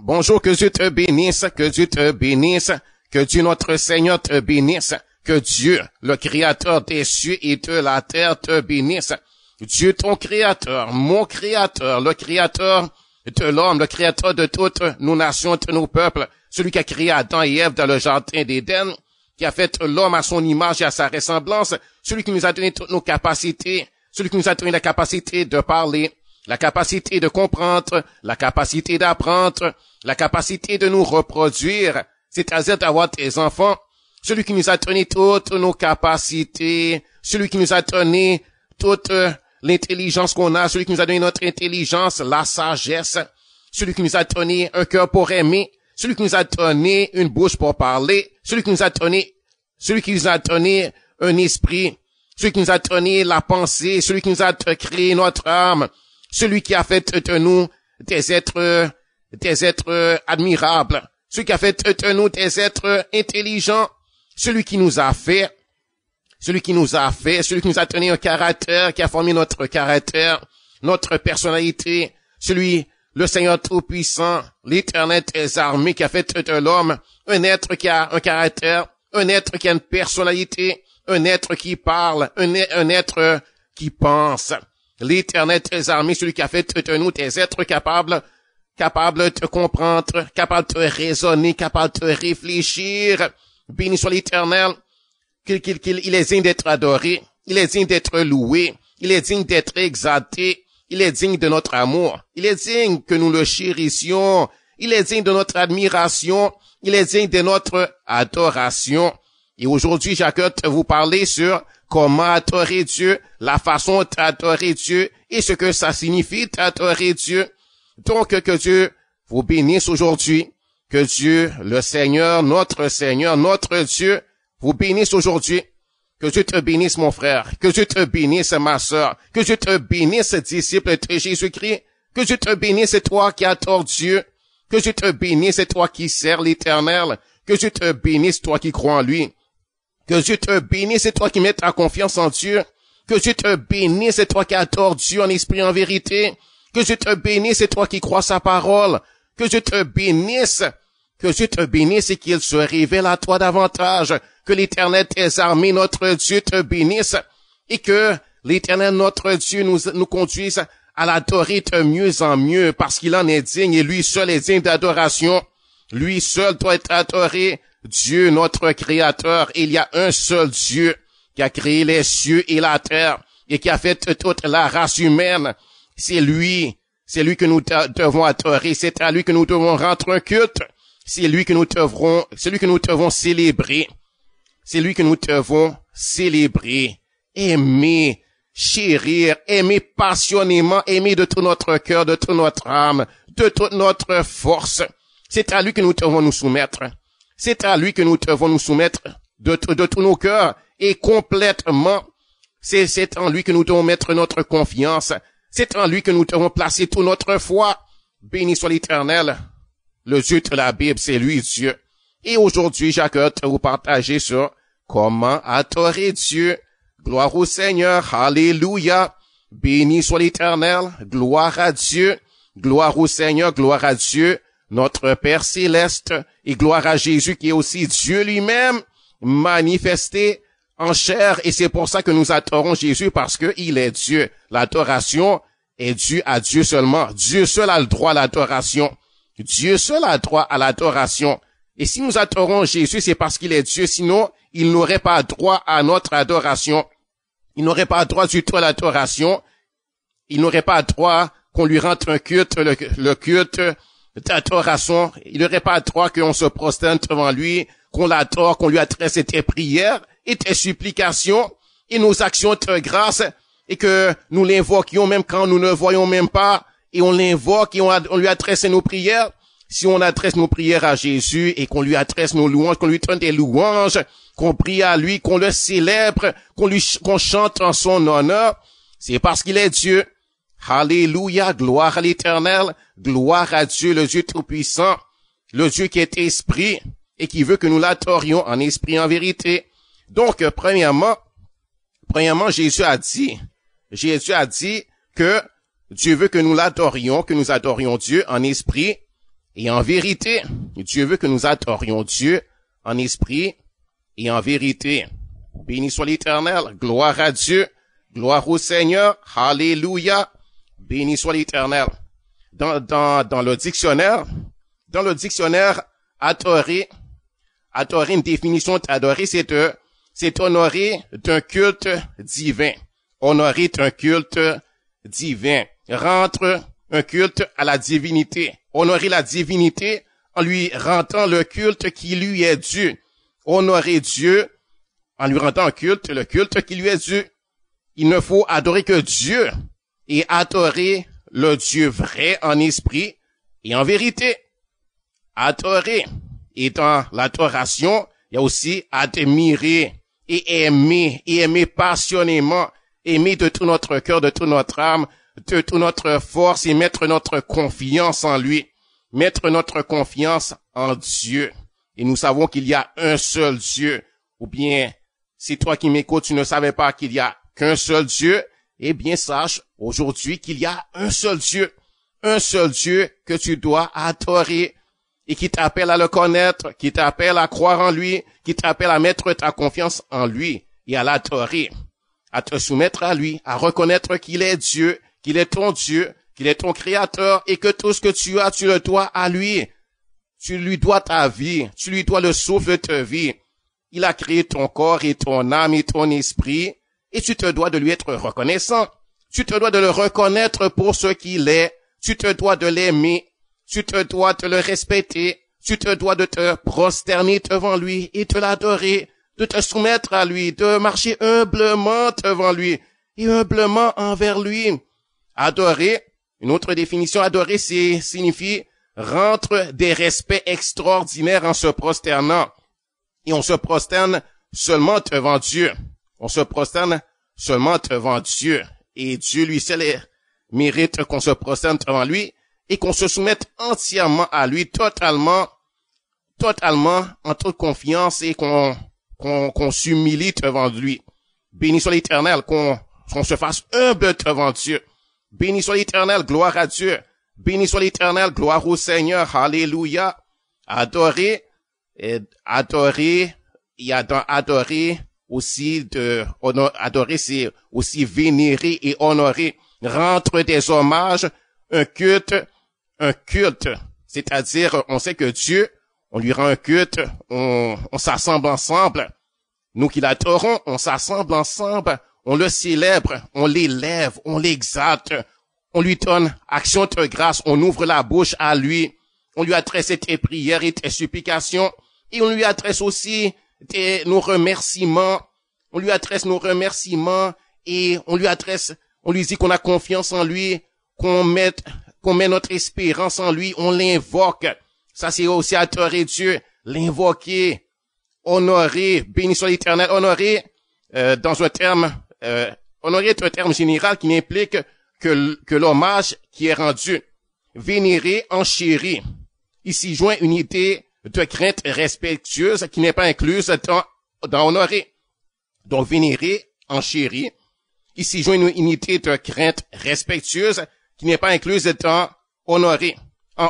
Bonjour, que Dieu te bénisse, que Dieu te bénisse, que Dieu notre Seigneur te bénisse, que Dieu, le Créateur des cieux et de la terre te bénisse. Dieu ton Créateur, mon Créateur, le Créateur de l'homme, le Créateur de toutes nos nations, de nos peuples, celui qui a créé Adam et Ève dans le jardin d'Éden, qui a fait l'homme à son image et à sa ressemblance, celui qui nous a donné toutes nos capacités, celui qui nous a donné la capacité de parler, la capacité de comprendre, la capacité d'apprendre, la capacité de nous reproduire, c'est-à-dire d'avoir des enfants, celui qui nous a donné toutes nos capacités, celui qui nous a donné toute euh, l'intelligence qu'on a, celui qui nous a donné notre intelligence, la sagesse, celui qui nous a donné un cœur pour aimer, celui qui nous a donné une bouche pour parler, celui qui nous a donné, celui qui nous a donné un esprit, celui qui nous a donné la pensée, celui qui nous a créé notre âme, celui qui a fait de nous des êtres euh, des êtres euh, admirables, celui qui a fait de euh, euh, nous des êtres intelligents, celui qui nous a fait, celui qui nous a fait, celui qui nous a tenu un caractère, qui a formé notre caractère, notre personnalité, celui, le Seigneur Tout-Puissant, l'Éternel des armées, qui a fait de l'homme un être qui a un caractère, un être qui a une personnalité, un être qui parle, un, être qui pense. L'Éternel des armées, celui qui a fait de nous des êtres capables capable de te comprendre, capable de raisonner, capable de réfléchir. Béni soit l'éternel, qu'il, qu'il, il est digne d'être adoré, il est digne d'être loué, il est digne d'être exalté, il est digne de notre amour, il est digne que nous le chérissions, il est digne de notre admiration, il est digne de notre adoration. Et aujourd'hui, j'accueille vous parler sur comment adorer Dieu, la façon d'adorer Dieu et ce que ça signifie d'adorer Dieu. Donc, que Dieu vous bénisse aujourd'hui. Que Dieu, le Seigneur, notre Seigneur, notre Dieu, vous bénisse aujourd'hui. Que Dieu te bénisse, mon frère. Que Dieu te bénisse, ma sœur. Que Dieu te bénisse, disciple de Jésus-Christ. Que Dieu te bénisse, toi qui adore Dieu. Que Dieu te bénisse, toi qui sers l'éternel. Que Dieu te bénisse, toi qui crois en lui. Que Dieu te bénisse, toi qui mets ta confiance en Dieu. Que Dieu te bénisse, toi qui adore Dieu en esprit en vérité. Que je te bénisse et toi qui crois sa parole. Que je te bénisse. Que je te bénisse et qu'il se révèle à toi davantage. Que l'éternel tes armées, notre Dieu, te bénisse. Et que l'éternel notre Dieu nous, nous conduise à l'adorer de mieux en mieux parce qu'il en est digne et lui seul est digne d'adoration. Lui seul doit être adoré. Dieu, notre créateur, il y a un seul Dieu qui a créé les cieux et la terre et qui a fait toute la race humaine c'est lui, c'est lui que nous devons adorer, c'est à lui que nous devons rendre un culte. C'est lui que nous que nous devons célébrer. C'est lui que nous devons célébrer, aimer, chérir, aimer passionnément, aimer de tout notre cœur, de toute notre âme, de toute notre force. C'est à lui que nous devons nous soumettre. C'est à lui que nous devons nous soumettre de, tout de tous nos cœurs et complètement. C'est en lui que nous devons mettre notre confiance. C'est en lui que nous devons placer toute notre foi. Béni soit l'éternel. Le Dieu de la Bible, c'est lui Dieu. Et aujourd'hui, Jacques te vous partager sur comment adorer Dieu. Gloire au Seigneur. Alléluia. Béni soit l'éternel. Gloire à Dieu. Gloire au Seigneur. Gloire à Dieu. Notre Père céleste. Et gloire à Jésus qui est aussi Dieu lui-même manifesté en chair et c'est pour ça que nous adorons Jésus parce que Il est Dieu. L'adoration est due à Dieu seulement. Dieu seul a le droit à l'adoration. Dieu seul a le droit à l'adoration. Et si nous adorons Jésus, c'est parce qu'il est Dieu. Sinon, il n'aurait pas droit à notre adoration. Il n'aurait pas droit du tout à l'adoration. Il n'aurait pas droit qu'on lui rende un culte, le, culte d'adoration. Il n'aurait pas droit qu'on se prosterne devant lui, qu'on l'adore, qu'on lui adresse des prières et tes supplications et nos actions de grâce et que nous l'invoquions même quand nous ne voyons même pas et on l'invoque et on, lui adresse nos prières. Si on adresse nos prières à Jésus et qu'on lui adresse nos louanges, qu'on lui donne des louanges, qu'on prie à lui, qu'on le célèbre, qu'on lui, qu'on chante en son honneur, c'est parce qu'il est Dieu. Alléluia, gloire à l'éternel, gloire à Dieu, le Dieu tout-puissant, le Dieu qui est esprit et qui veut que nous l'adorions en esprit en vérité. Donc, euh, premièrement, premièrement, Jésus a dit, Jésus a dit que Dieu veut que nous l'adorions, que nous adorions Dieu en esprit et en vérité. Dieu veut que nous adorions Dieu en esprit et en vérité. Béni soit l'éternel. Gloire à Dieu. Gloire au Seigneur. Alléluia. Béni soit l'éternel. Dans, dans, dans le dictionnaire, dans le dictionnaire, adorer, adorer, une définition d'adorer, c'est de c'est honorer d'un culte divin. Honorer un culte divin. Rentre un culte à la divinité. Honorer la divinité en lui rendant le culte qui lui est dû. Honorer Dieu en lui rendant un culte, le culte qui lui est dû. Il ne faut adorer que Dieu et adorer le Dieu vrai en esprit et en vérité. Adorer. Et dans l'adoration, il y a aussi admirer et aimer, et aimer passionnément, aimer de tout notre cœur, de toute notre âme, de toute notre force et mettre notre confiance en lui, mettre notre confiance en Dieu. Et nous savons qu'il y a un seul Dieu, ou bien, si toi qui m'écoutes, tu ne savais pas qu'il y a qu'un seul Dieu, eh bien, sache aujourd'hui qu'il y a un seul Dieu, un seul Dieu que tu dois adorer, et qui t'appelle à le connaître, qui t'appelle à croire en lui, qui t'appelle à mettre ta confiance en lui et à l'adorer, à te soumettre à lui, à reconnaître qu'il est Dieu, qu'il est ton Dieu, qu'il est ton créateur et que tout ce que tu as, tu le dois à lui. Tu lui dois ta vie, tu lui dois le souffle de ta vie. Il a créé ton corps et ton âme et ton esprit et tu te dois de lui être reconnaissant. Tu te dois de le reconnaître pour ce qu'il est. Tu te dois de l'aimer tu te dois de le respecter. Tu te dois de te prosterner devant lui et de l'adorer, de te soumettre à lui, de marcher humblement devant lui et humblement envers lui. Adorer, une autre définition, adorer, c'est, signifie rentre des respects extraordinaires en se prosternant. Et on se prosterne seulement devant Dieu. On se prosterne seulement devant Dieu. Et Dieu lui seul mérite qu'on se prosterne devant lui et qu'on se soumette entièrement à lui, totalement, totalement, en toute confiance et qu'on qu'on qu'on s'humilie devant lui. Béni soit l'Éternel, qu'on qu'on se fasse humble devant Dieu. Béni soit l'Éternel, gloire à Dieu. Béni soit l'Éternel, gloire au Seigneur, Alléluia. Adorer, et adorer, dans adorer aussi de, adorer c'est aussi vénérer et honorer, Rentre des hommages, un culte, un culte, c'est-à-dire on sait que Dieu, on lui rend un culte, on, s'assemble ensemble. Nous qui l'adorons, on s'assemble ensemble, on le célèbre, on l'élève, on l'exalte, on lui donne action de grâce, on ouvre la bouche à lui, on lui adresse tes prières et tes supplications, et on lui adresse aussi nos remerciements, on lui adresse nos remerciements, et on lui adresse, on lui dit qu'on a confiance en lui, qu'on met qu'on met notre espérance en lui, on l'invoque. Ça, c'est aussi adorer Dieu, l'invoquer, honorer, béni soit l'éternel, honorer, euh, dans un terme, Honoré euh, honorer est un terme général qui n'implique que, l'hommage qui est rendu. Vénérer, enchérir. Ici joint une idée de crainte respectueuse qui n'est pas incluse dans, dans honorer. Donc vénérer, enchérir. Ici joint une unité de crainte respectueuse qui n'est pas incluse étant honoré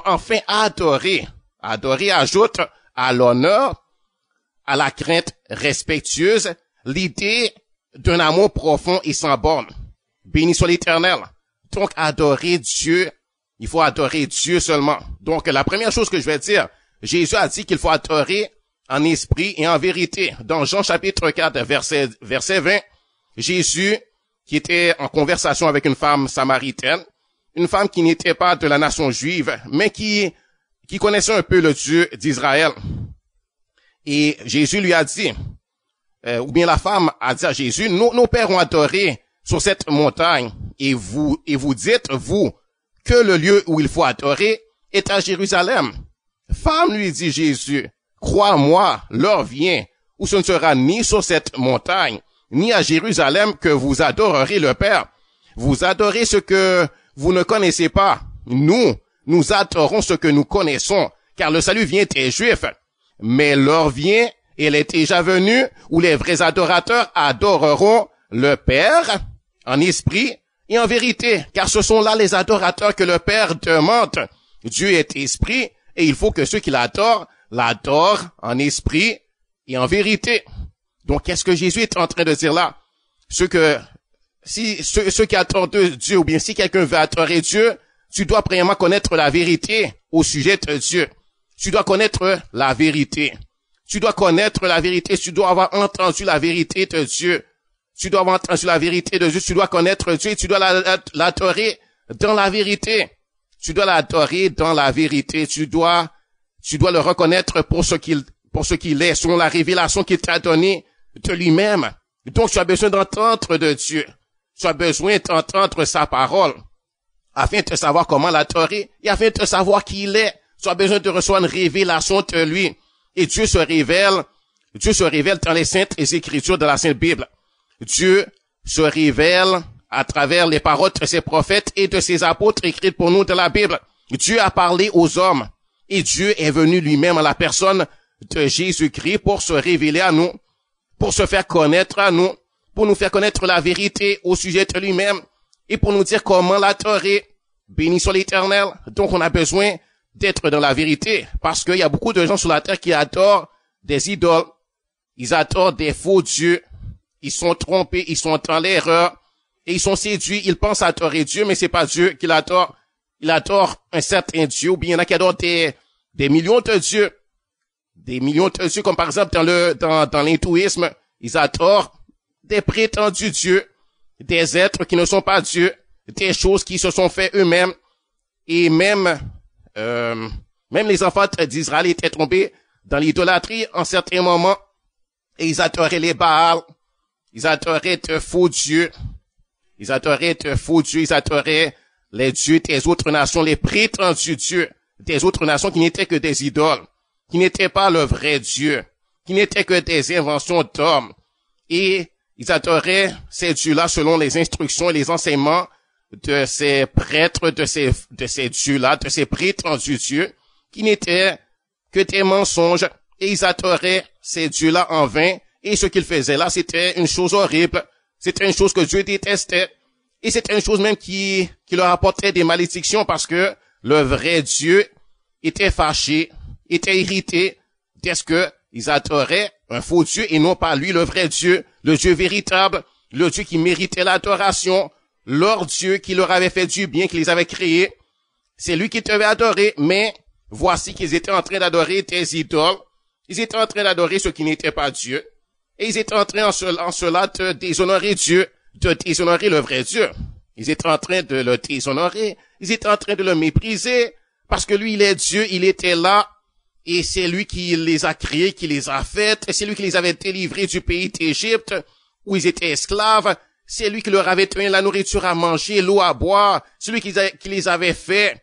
Enfin, adorer adorer ajoute à l'honneur, à la crainte respectueuse, l'idée d'un amour profond et sans borne. Béni soit l'éternel. Donc, adorer Dieu, il faut adorer Dieu seulement. Donc, la première chose que je vais dire, Jésus a dit qu'il faut adorer en esprit et en vérité. Dans Jean chapitre 4, verset, verset 20, Jésus, qui était en conversation avec une femme samaritaine, une femme qui n'était pas de la nation juive, mais qui, qui connaissait un peu le Dieu d'Israël. Et Jésus lui a dit, euh, ou bien la femme a dit à Jésus, nos, pères ont adoré sur cette montagne, et vous, et vous dites, vous, que le lieu où il faut adorer est à Jérusalem. Femme, lui dit Jésus, crois-moi, l'heure vient où ce ne sera ni sur cette montagne, ni à Jérusalem que vous adorerez le Père. Vous adorez ce que vous ne connaissez pas. Nous, nous adorons ce que nous connaissons, car le salut vient des Juifs. Mais l'heure vient, elle est déjà venue, où les vrais adorateurs adoreront le Père en esprit et en vérité, car ce sont là les adorateurs que le Père demande. Dieu est esprit, et il faut que ceux qui l'adorent l'adorent en esprit et en vérité. Donc, qu'est-ce que Jésus est en train de dire là? Ce que si ceux, qui attendent Dieu, ou bien si quelqu'un veut adorer Dieu, tu dois premièrement connaître la vérité au sujet de Dieu. Tu dois connaître la vérité. Tu dois connaître la vérité. Tu dois avoir entendu la vérité de Dieu. Tu dois avoir entendu la vérité de Dieu. Tu dois connaître Dieu. Tu dois l'adorer dans la vérité. Tu dois l'adorer dans la vérité. Tu dois, tu dois le reconnaître pour ce qu'il, pour ce qu'il est, selon la révélation qu'il t'a donnée de lui-même. Donc, tu as besoin d'entendre de Dieu. Tu as besoin d'entendre sa parole afin de savoir comment la et afin de savoir qui il est. Tu as besoin de recevoir une révélation de lui. Et Dieu se révèle, Dieu se révèle dans les saintes écritures de la Sainte Bible. Dieu se révèle à travers les paroles de ses prophètes et de ses apôtres écrites pour nous de la Bible. Dieu a parlé aux hommes et Dieu est venu lui-même à la personne de Jésus-Christ pour se révéler à nous, pour se faire connaître à nous, pour nous faire connaître la vérité au sujet de lui-même et pour nous dire comment l'adorer. Béni soit l'éternel. Donc on a besoin d'être dans la vérité parce qu'il y a beaucoup de gens sur la terre qui adorent des idoles. Ils adorent des faux dieux. Ils sont trompés. Ils sont en l'erreur et ils sont séduits. Ils pensent adorer Dieu, mais c'est pas Dieu qu'ils adorent. Ils adorent un certain Dieu ou bien il y en a qui adorent des, millions de dieux. Des millions de dieux, comme par exemple dans le, dans, dans l'hindouisme, ils adorent des prétendus dieux, des êtres qui ne sont pas dieux, des choses qui se sont faites eux-mêmes, et même, euh, même les enfants d'Israël étaient tombés dans l'idolâtrie en certains moments, et ils adoraient les Baals, ils adoraient de faux dieux, ils adoraient de faux dieux, ils adoraient les dieux des autres nations, les prétendus dieux des autres nations qui n'étaient que des idoles, qui n'étaient pas le vrai Dieu, qui n'étaient que des inventions d'hommes. Et ils adoraient ces dieux-là selon les instructions et les enseignements de ces prêtres, de ces, de ces dieux-là, de ces prêtres du Dieu, qui n'étaient que des mensonges, et ils adoraient ces dieux-là en vain, et ce qu'ils faisaient là, c'était une chose horrible, c'était une chose que Dieu détestait, et c'était une chose même qui, qui leur apportait des malédictions parce que le vrai Dieu était fâché, était irrité, parce que ils adoraient un faux Dieu et non pas lui, le vrai Dieu, le Dieu véritable, le Dieu qui méritait l'adoration, leur Dieu qui leur avait fait du bien, qui les avait créés. C'est lui qui t'avait adoré, mais voici qu'ils étaient en train d'adorer tes idoles. Ils étaient en train d'adorer ce qui n'était pas Dieu. Et ils étaient en train en cela, de déshonorer Dieu, de déshonorer le vrai Dieu. Ils étaient en train de le déshonorer. Ils étaient en train de le mépriser. Parce que lui, il est Dieu, il était là et c'est lui qui les a créés, qui les a faites, c'est lui qui les avait délivrés du pays d'Égypte, où ils étaient esclaves, c'est lui qui leur avait donné la nourriture à manger, l'eau à boire, c'est lui qui, les avait faits,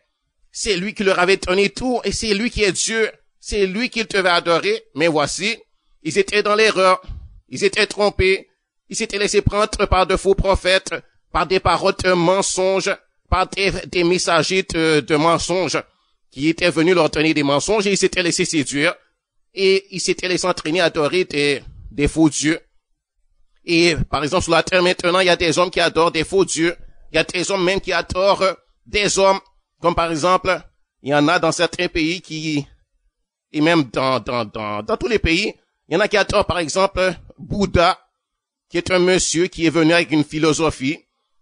c'est lui qui leur avait donné tout, et c'est lui qui est Dieu, c'est lui qu'ils devaient adorer, mais voici, ils étaient dans l'erreur, ils étaient trompés, ils s'étaient laissés prendre par de faux prophètes, par des paroles de mensonges, par des, messagers de mensonges qui étaient venus leur tenir des mensonges et ils s'étaient laissés séduire et ils s'étaient laissés entraîner à adorer des, faux dieux. Et par exemple, sur la terre maintenant, il y a des hommes qui adorent des faux dieux. Il y a des hommes même qui adorent des hommes. Comme par exemple, il y en a dans certains pays qui, et même dans, dans, dans, dans tous les pays, il y en a qui adorent par exemple Bouddha, qui est un monsieur qui est venu avec une philosophie,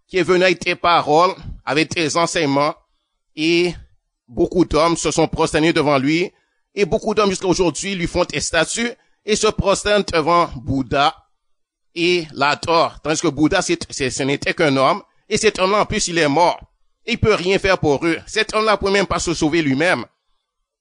qui est venu avec des paroles, avec des enseignements, et Beaucoup d'hommes se sont prosternés devant lui, et beaucoup d'hommes jusqu'à aujourd'hui lui font des statues et se prosternent devant Bouddha et l'adorent. Tandis que Bouddha, c'est, ce n'était qu'un homme, et cet homme en plus, il est mort. Il peut rien faire pour eux. Cet homme-là peut même pas se sauver lui-même.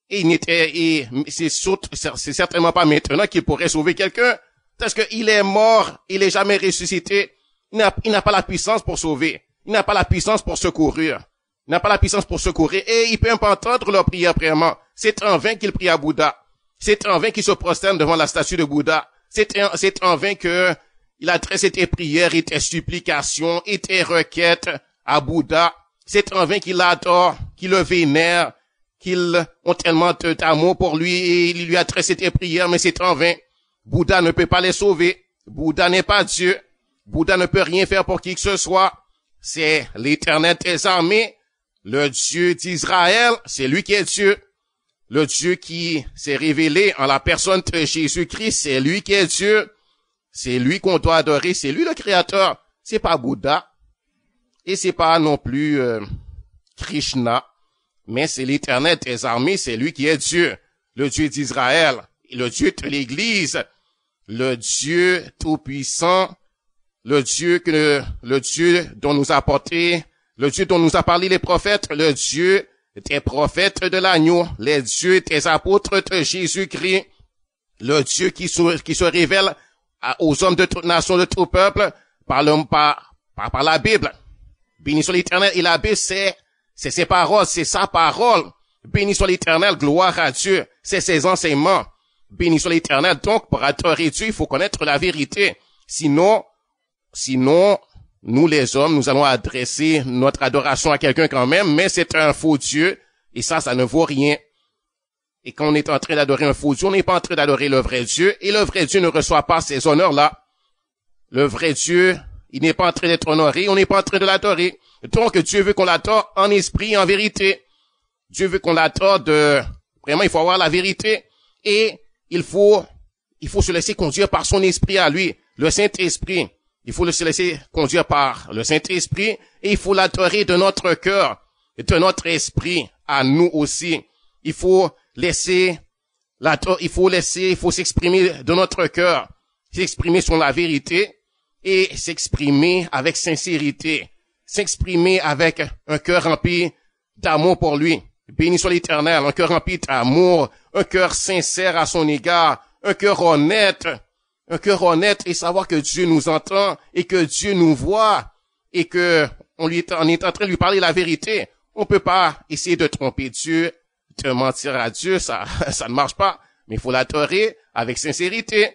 Et il n'était, et c'est, c'est certainement pas maintenant qu'il pourrait sauver quelqu'un. Parce qu'il est mort, il n'est jamais ressuscité. Il n'a, pas la puissance pour sauver. Il n'a pas la puissance pour secourir n'a pas la puissance pour secourir et il peut même pas entendre leur prière vraiment. C'est en vain qu'il prie à Bouddha. C'est en vain qu'il se prosterne devant la statue de Bouddha. C'est en, c'est en vain que il adresse tes prières et tes supplications et tes requêtes à Bouddha. C'est en vain qu'il adore, qu'il le vénère, qu'il ont tellement d'amour pour lui et il lui adresse tes prières, mais c'est en vain. Bouddha ne peut pas les sauver. Bouddha n'est pas Dieu. Bouddha ne peut rien faire pour qui que ce soit. C'est l'éternel des armées le Dieu d'Israël, c'est lui qui est Dieu. Le Dieu qui s'est révélé en la personne de Jésus-Christ, c'est lui qui est Dieu. C'est lui qu'on doit adorer, c'est lui le créateur. C'est pas Bouddha et c'est pas non plus euh, Krishna, mais c'est l'Éternel des armées, c'est lui qui est Dieu, le Dieu d'Israël, le Dieu de l'Église, le Dieu tout-puissant, le Dieu que le Dieu dont nous a porté le Dieu dont nous a parlé les prophètes, le Dieu des prophètes de l'agneau, les Dieu des apôtres de Jésus-Christ, le Dieu qui se, qui se révèle aux hommes de toute nation, de tout peuple, par, par, par, la Bible. soit l'éternel et la Bible, c'est, ses paroles, c'est sa parole. soit l'éternel, gloire à Dieu, c'est ses enseignements. soit l'éternel. Donc, pour être réduit, il faut connaître la vérité. Sinon, sinon, nous les hommes, nous allons adresser notre adoration à quelqu'un quand même, mais c'est un faux Dieu, et ça, ça ne vaut rien. Et quand on est en train d'adorer un faux Dieu, on n'est pas en train d'adorer le vrai Dieu, et le vrai Dieu ne reçoit pas ces honneurs-là. Le vrai Dieu, il n'est pas en train d'être honoré, on n'est pas en train de l'adorer. Donc Dieu veut qu'on l'adore en esprit, en vérité. Dieu veut qu'on l'adore de... Vraiment, il faut avoir la vérité, et il faut, il faut se laisser conduire par son esprit à lui, le Saint-Esprit. Il faut se laisser conduire par le Saint-Esprit et il faut l'adorer de notre cœur et de notre esprit à nous aussi. Il faut laisser la, il faut laisser, il faut s'exprimer de notre cœur, s'exprimer sur la vérité et s'exprimer avec sincérité, s'exprimer avec un cœur rempli d'amour pour lui. Béni soit l'éternel, un cœur rempli d'amour, un cœur sincère à son égard, un cœur honnête, un cœur honnête et savoir que Dieu nous entend et que Dieu nous voit et que on, est, en train de lui parler la vérité. On peut pas essayer de tromper Dieu, de mentir à Dieu, ça, ça ne marche pas. Mais il faut l'adorer avec sincérité.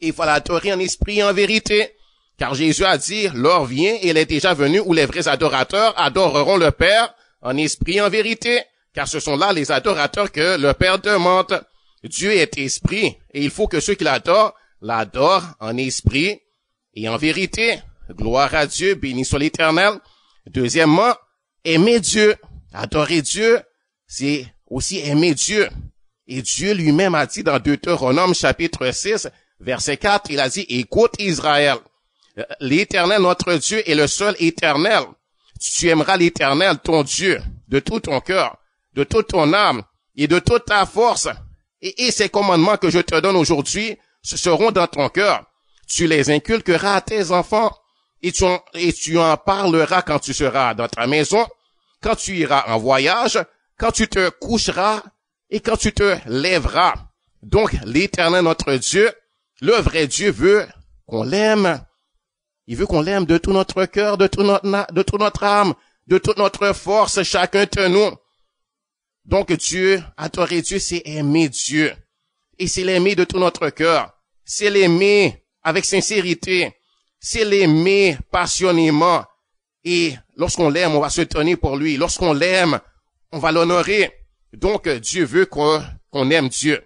il faut l'adorer en esprit et en vérité. Car Jésus a dit, l'heure vient et elle est déjà venue où les vrais adorateurs adoreront le Père en esprit et en vérité. Car ce sont là les adorateurs que le Père demande. Dieu est esprit et il faut que ceux qui l'adorent l'adore en esprit et en vérité. Gloire à Dieu, béni soit l'éternel. Deuxièmement, aimer Dieu, adorer Dieu, c'est aussi aimer Dieu. Et Dieu lui-même a dit dans Deutéronome chapitre 6, verset 4, il a dit, écoute Israël, l'éternel notre Dieu est le seul éternel. Tu aimeras l'éternel ton Dieu de tout ton cœur, de toute ton âme et de toute ta force. Et, et ces commandements que je te donne aujourd'hui « Ce seront dans ton cœur. Tu les inculqueras à tes enfants et tu, en, et tu en parleras quand tu seras dans ta maison, quand tu iras en voyage, quand tu te coucheras et quand tu te lèveras. Donc l'Éternel notre Dieu, le vrai Dieu veut qu'on l'aime. Il veut qu'on l'aime de tout notre cœur, de, tout notre, de toute notre âme, de toute notre force, chacun de nous. Donc Dieu, adorer Dieu, c'est aimer Dieu. Et c'est l'aimer de tout notre cœur. C'est l'aimer avec sincérité. C'est l'aimer passionnément. Et lorsqu'on l'aime, on va se tenir pour lui. Lorsqu'on l'aime, on va l'honorer. Donc, Dieu veut qu'on aime Dieu.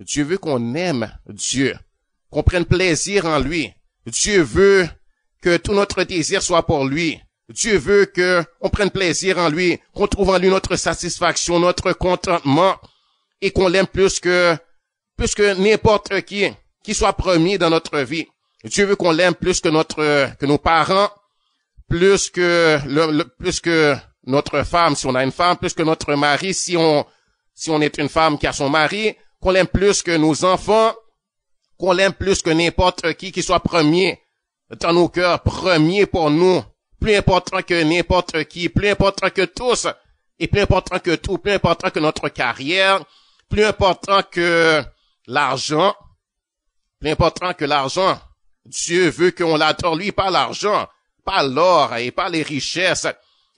Dieu veut qu'on aime Dieu, qu'on prenne plaisir en lui. Dieu veut que tout notre désir soit pour lui. Dieu veut qu'on prenne plaisir en lui, qu'on trouve en lui notre satisfaction, notre contentement et qu'on l'aime plus que plus que n'importe qui, qui soit premier dans notre vie. Dieu veut qu'on l'aime plus que notre, que nos parents, plus que le, plus que notre femme si on a une femme, plus que notre mari si on si on est une femme qui a son mari, qu'on l'aime plus que nos enfants, qu'on l'aime plus que n'importe qui qui soit premier dans nos cœurs, premier pour nous, plus important que n'importe qui, plus important que tous, et plus important que tout, plus important que notre carrière, plus important que l'argent, l'important que l'argent, Dieu veut qu'on l'adore lui, pas l'argent, pas l'or et pas les richesses.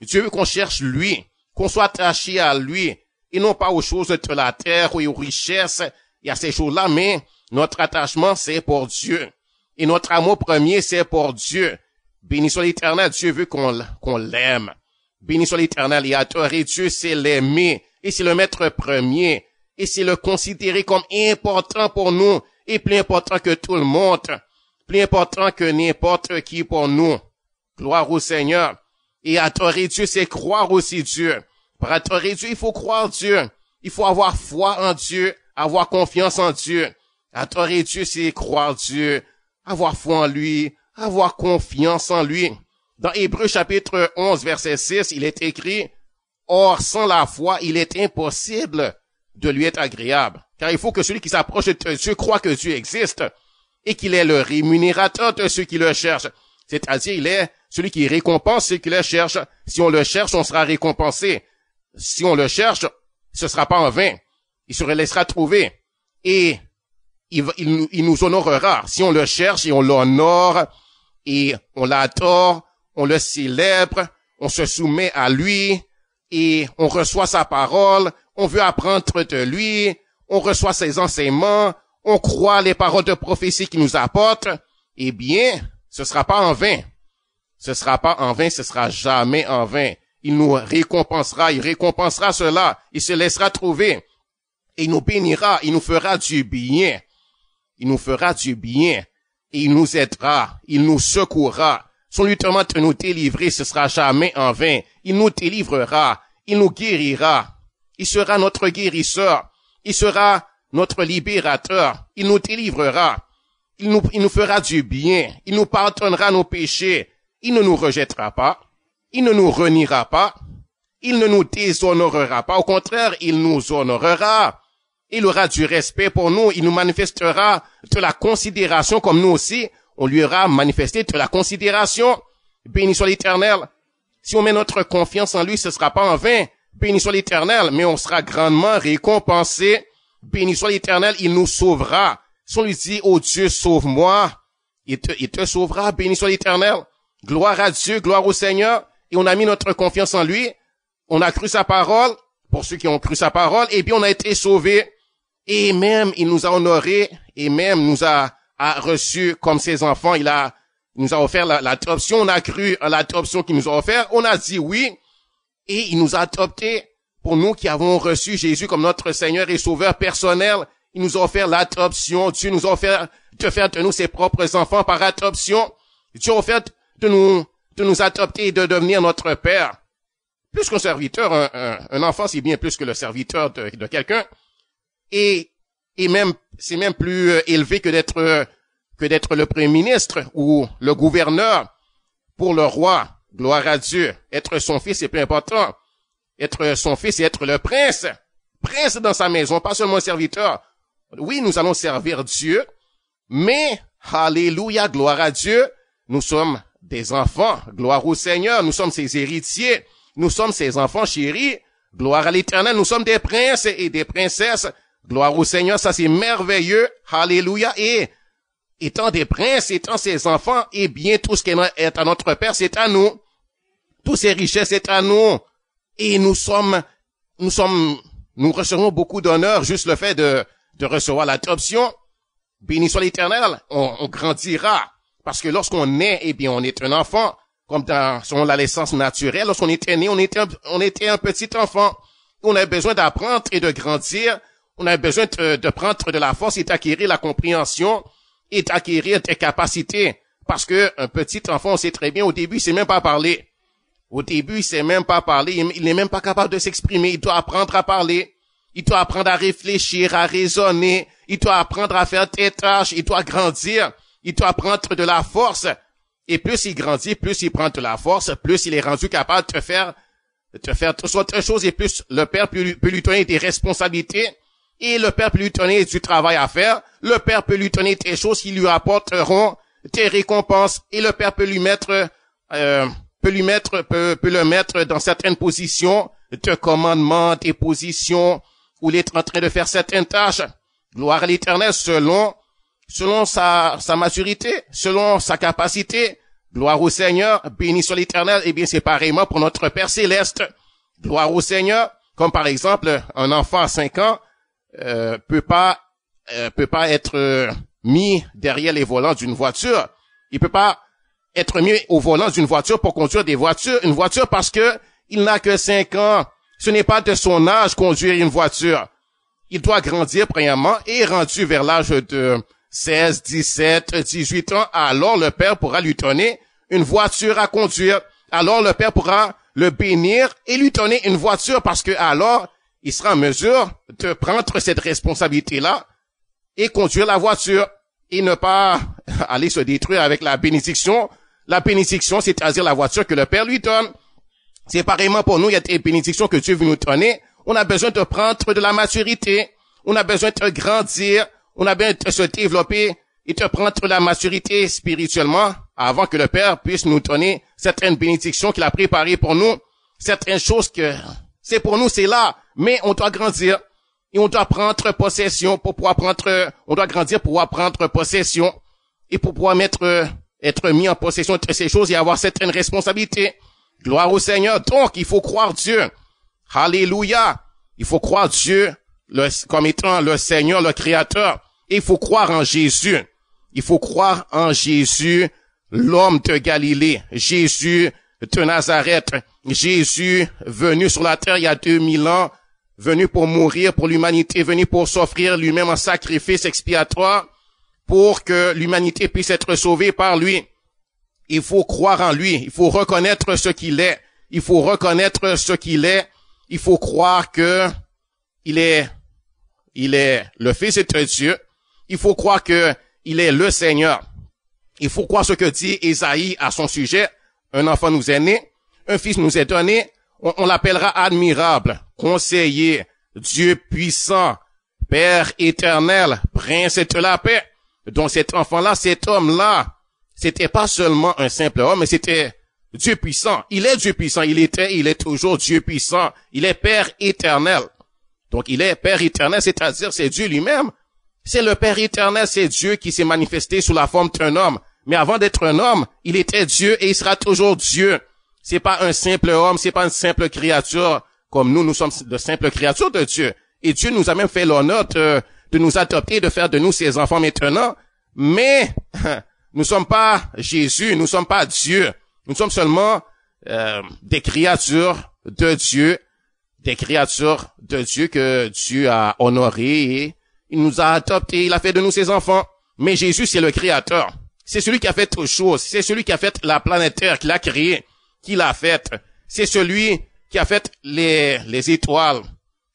Dieu veut qu'on cherche lui, qu'on soit attaché à lui, et non pas aux choses de la terre ou aux richesses et à ces choses-là, mais notre attachement, c'est pour Dieu. Et notre amour premier, c'est pour Dieu. soit l'éternel, Dieu veut qu'on, qu'on l'aime. soit l'éternel et Dieu, c'est l'aimer. Et c'est le maître premier et c'est le considérer comme important pour nous et plus important que tout le monde, plus important que n'importe qui pour nous. Gloire au Seigneur. Et adorer Dieu, c'est croire aussi Dieu. Pour adorer Dieu, il faut croire Dieu. Il faut avoir foi en Dieu, avoir confiance en Dieu. Adorer Dieu, c'est croire Dieu, avoir foi en lui, avoir confiance en lui. Dans Hébreu chapitre 11, verset 6, il est écrit, Or, sans la foi, il est impossible de lui être agréable, car il faut que celui qui s'approche de Dieu croit que Dieu existe et qu'il est le rémunérateur de ceux qui le cherchent. C'est-à-dire, il est celui qui récompense ceux qui le cherchent. Si on le cherche, on sera récompensé. Si on le cherche, ce ne sera pas en vain. Il se laissera trouver. Et il, il nous honorera. Si on le cherche et on l'honore et on l'adore, on le célèbre, on se soumet à lui et on reçoit sa parole on veut apprendre de lui, on reçoit ses enseignements, on croit les paroles de prophétie qu'il nous apporte, eh bien, ce sera pas en vain. Ce sera pas en vain, ce sera jamais en vain. Il nous récompensera, il récompensera cela, il se laissera trouver. Il nous bénira, il nous fera du bien. Il nous fera du bien. Et il nous aidera, il nous secourra. Son lutte de nous délivrer, ce sera jamais en vain. Il nous délivrera, il nous guérira, il sera notre guérisseur. Il sera notre libérateur. Il nous délivrera. Il nous, il nous fera du bien. Il nous pardonnera nos péchés. Il ne nous rejettera pas. Il ne nous reniera pas. Il ne nous déshonorera pas. Au contraire, il nous honorera. Il aura du respect pour nous. Il nous manifestera de la considération comme nous aussi. On lui aura manifesté de la considération. Béni soit l'éternel. Si on met notre confiance en lui, ce ne sera pas en vain. Béni soit l'éternel, mais on sera grandement récompensé. Béni soit l'éternel, il nous sauvera. Si on lui dit, oh Dieu, sauve-moi, il te, te sauvera. Béni soit l'éternel. Gloire à Dieu, gloire au Seigneur. Et on a mis notre confiance en lui. On a cru sa parole. Pour ceux qui ont cru sa parole. Et eh bien on a été sauvés. Et même, il nous a honorés. Et même, nous a, a reçu comme ses enfants. Il a, nous a offert l'adoption. on a cru à l'adoption qu'il nous a offert. On a dit oui et il nous a adoptés pour nous qui avons reçu Jésus comme notre Seigneur et Sauveur personnel. Il nous a offert l'adoption. Dieu nous a offert de faire de nous ses propres enfants par adoption. Dieu a offert de nous, de nous adopter et de devenir notre Père. Plus qu'un serviteur, un, un, enfant, c'est bien plus que le serviteur de, de quelqu'un. Et, et même, c'est même plus euh, élevé que d'être, que d'être le premier ministre ou le gouverneur pour le roi. Gloire à Dieu. Être son fils, c'est plus important. Être son fils, c'est être le prince. Prince dans sa maison, pas seulement serviteur. Oui, nous allons servir Dieu, mais, alléluia, gloire à Dieu, nous sommes des enfants. Gloire au Seigneur, nous sommes ses héritiers. Nous sommes ses enfants chéris. Gloire à l'éternel, nous sommes des princes et des princesses. Gloire au Seigneur, ça c'est merveilleux. Alléluia. Et étant des princes, étant ses enfants, eh bien, tout ce qui est à notre Père, c'est à nous. Toutes ces richesses, c'est à nous. Et nous sommes, nous sommes, nous recevons beaucoup d'honneur, juste le fait de, de recevoir l'adoption. Béni soit l'éternel, on, grandira. Parce que lorsqu'on est, eh bien, on est un enfant. Comme dans, selon la naissance naturelle, lorsqu'on était né, on était, un, on était un petit enfant. On a besoin d'apprendre et de grandir. On a besoin de, de prendre de la force et d'acquérir la compréhension et d'acquérir tes capacités. Parce que un petit enfant, sait très bien, au début, il sait même pas parler. Au début, il sait même pas parler. Il n'est même pas capable de s'exprimer. Il doit apprendre à parler. Il doit apprendre à réfléchir, à raisonner. Il doit apprendre à faire tes tâches. Il doit grandir. Il doit prendre de la force. Et plus il grandit, plus il prend de la force, plus il est rendu capable de faire, de te faire toute chose et plus le père peut lui donner des responsabilités et le Père peut lui donner du travail à faire, le Père peut lui donner des choses qui lui apporteront des récompenses, et le Père peut lui mettre, euh, peut lui mettre, peut, le mettre dans certaines positions de commandement, des positions où il est en train de faire certaines tâches. Gloire à l'éternel selon, selon sa, sa maturité, selon sa capacité. Gloire au Seigneur, béni soit l'éternel, et eh bien c'est pareillement pour notre Père céleste. Gloire au Seigneur, comme par exemple un enfant à 5 ans, euh, peut pas euh, peut pas être mis derrière les volants d'une voiture. Il peut pas être mis au volant d'une voiture pour conduire des voitures, une voiture parce que il n'a que cinq ans. Ce n'est pas de son âge conduire une voiture. Il doit grandir premièrement et rendu vers l'âge de 16, 17, 18 ans, alors le père pourra lui donner une voiture à conduire. Alors le père pourra le bénir et lui donner une voiture parce que alors il sera en mesure de prendre cette responsabilité-là et conduire la voiture et ne pas aller se détruire avec la bénédiction. La bénédiction, c'est-à-dire la voiture que le Père lui donne. C'est pareillement pour nous, il y a des bénédictions que Dieu veut nous donner. On a besoin de prendre de la maturité. On a besoin de grandir. On a besoin de se développer et de prendre la maturité spirituellement avant que le Père puisse nous donner certaines bénédictions qu'il a préparées pour nous, certaines choses que c'est pour nous, c'est là. Mais on doit grandir et on doit prendre possession pour pouvoir prendre, on doit grandir pour pouvoir prendre possession et pour pouvoir mettre, être mis en possession de ces choses et avoir certaines responsabilités. Gloire au Seigneur. Donc, il faut croire Dieu. Alléluia. Il faut croire Dieu comme étant le Seigneur, le Créateur. Et il faut croire en Jésus. Il faut croire en Jésus, l'homme de Galilée, Jésus de Nazareth, Jésus venu sur la terre il y a 2000 ans venu pour mourir pour l'humanité, venu pour s'offrir lui-même un sacrifice expiatoire pour que l'humanité puisse être sauvée par lui. Il faut croire en lui, il faut reconnaître ce qu'il est, il faut reconnaître ce qu'il est, il faut croire que il est, il est le Fils de Dieu, il faut croire que il est le Seigneur. Il faut croire ce que dit Isaïe à son sujet. Un enfant nous est né, un fils nous est donné, on l'appellera admirable, conseiller, Dieu puissant, Père éternel, prince de la paix. Donc cet enfant-là, cet homme-là, c'était pas seulement un simple homme, mais c'était Dieu puissant. Il est Dieu puissant. Il était, il est toujours Dieu puissant. Il est Père éternel. Donc il est Père éternel, c'est-à-dire c'est Dieu lui-même. C'est le Père éternel, c'est Dieu qui s'est manifesté sous la forme d'un homme. Mais avant d'être un homme, il était Dieu et il sera toujours Dieu. C'est pas un simple homme, c'est pas une simple créature, comme nous, nous sommes de simples créatures de Dieu. Et Dieu nous a même fait l'honneur de, nous adopter, de faire de nous ses enfants maintenant. Mais nous ne sommes pas Jésus, nous ne sommes pas Dieu. Nous sommes seulement euh, des créatures de Dieu, des créatures de Dieu que Dieu a honorées il nous a adoptés, il a fait de nous ses enfants. Mais Jésus, c'est le créateur. C'est celui qui a fait toutes choses. C'est celui qui a fait la planète Terre, qui l'a créée, qui l'a faite. C'est celui qui a fait les, les étoiles,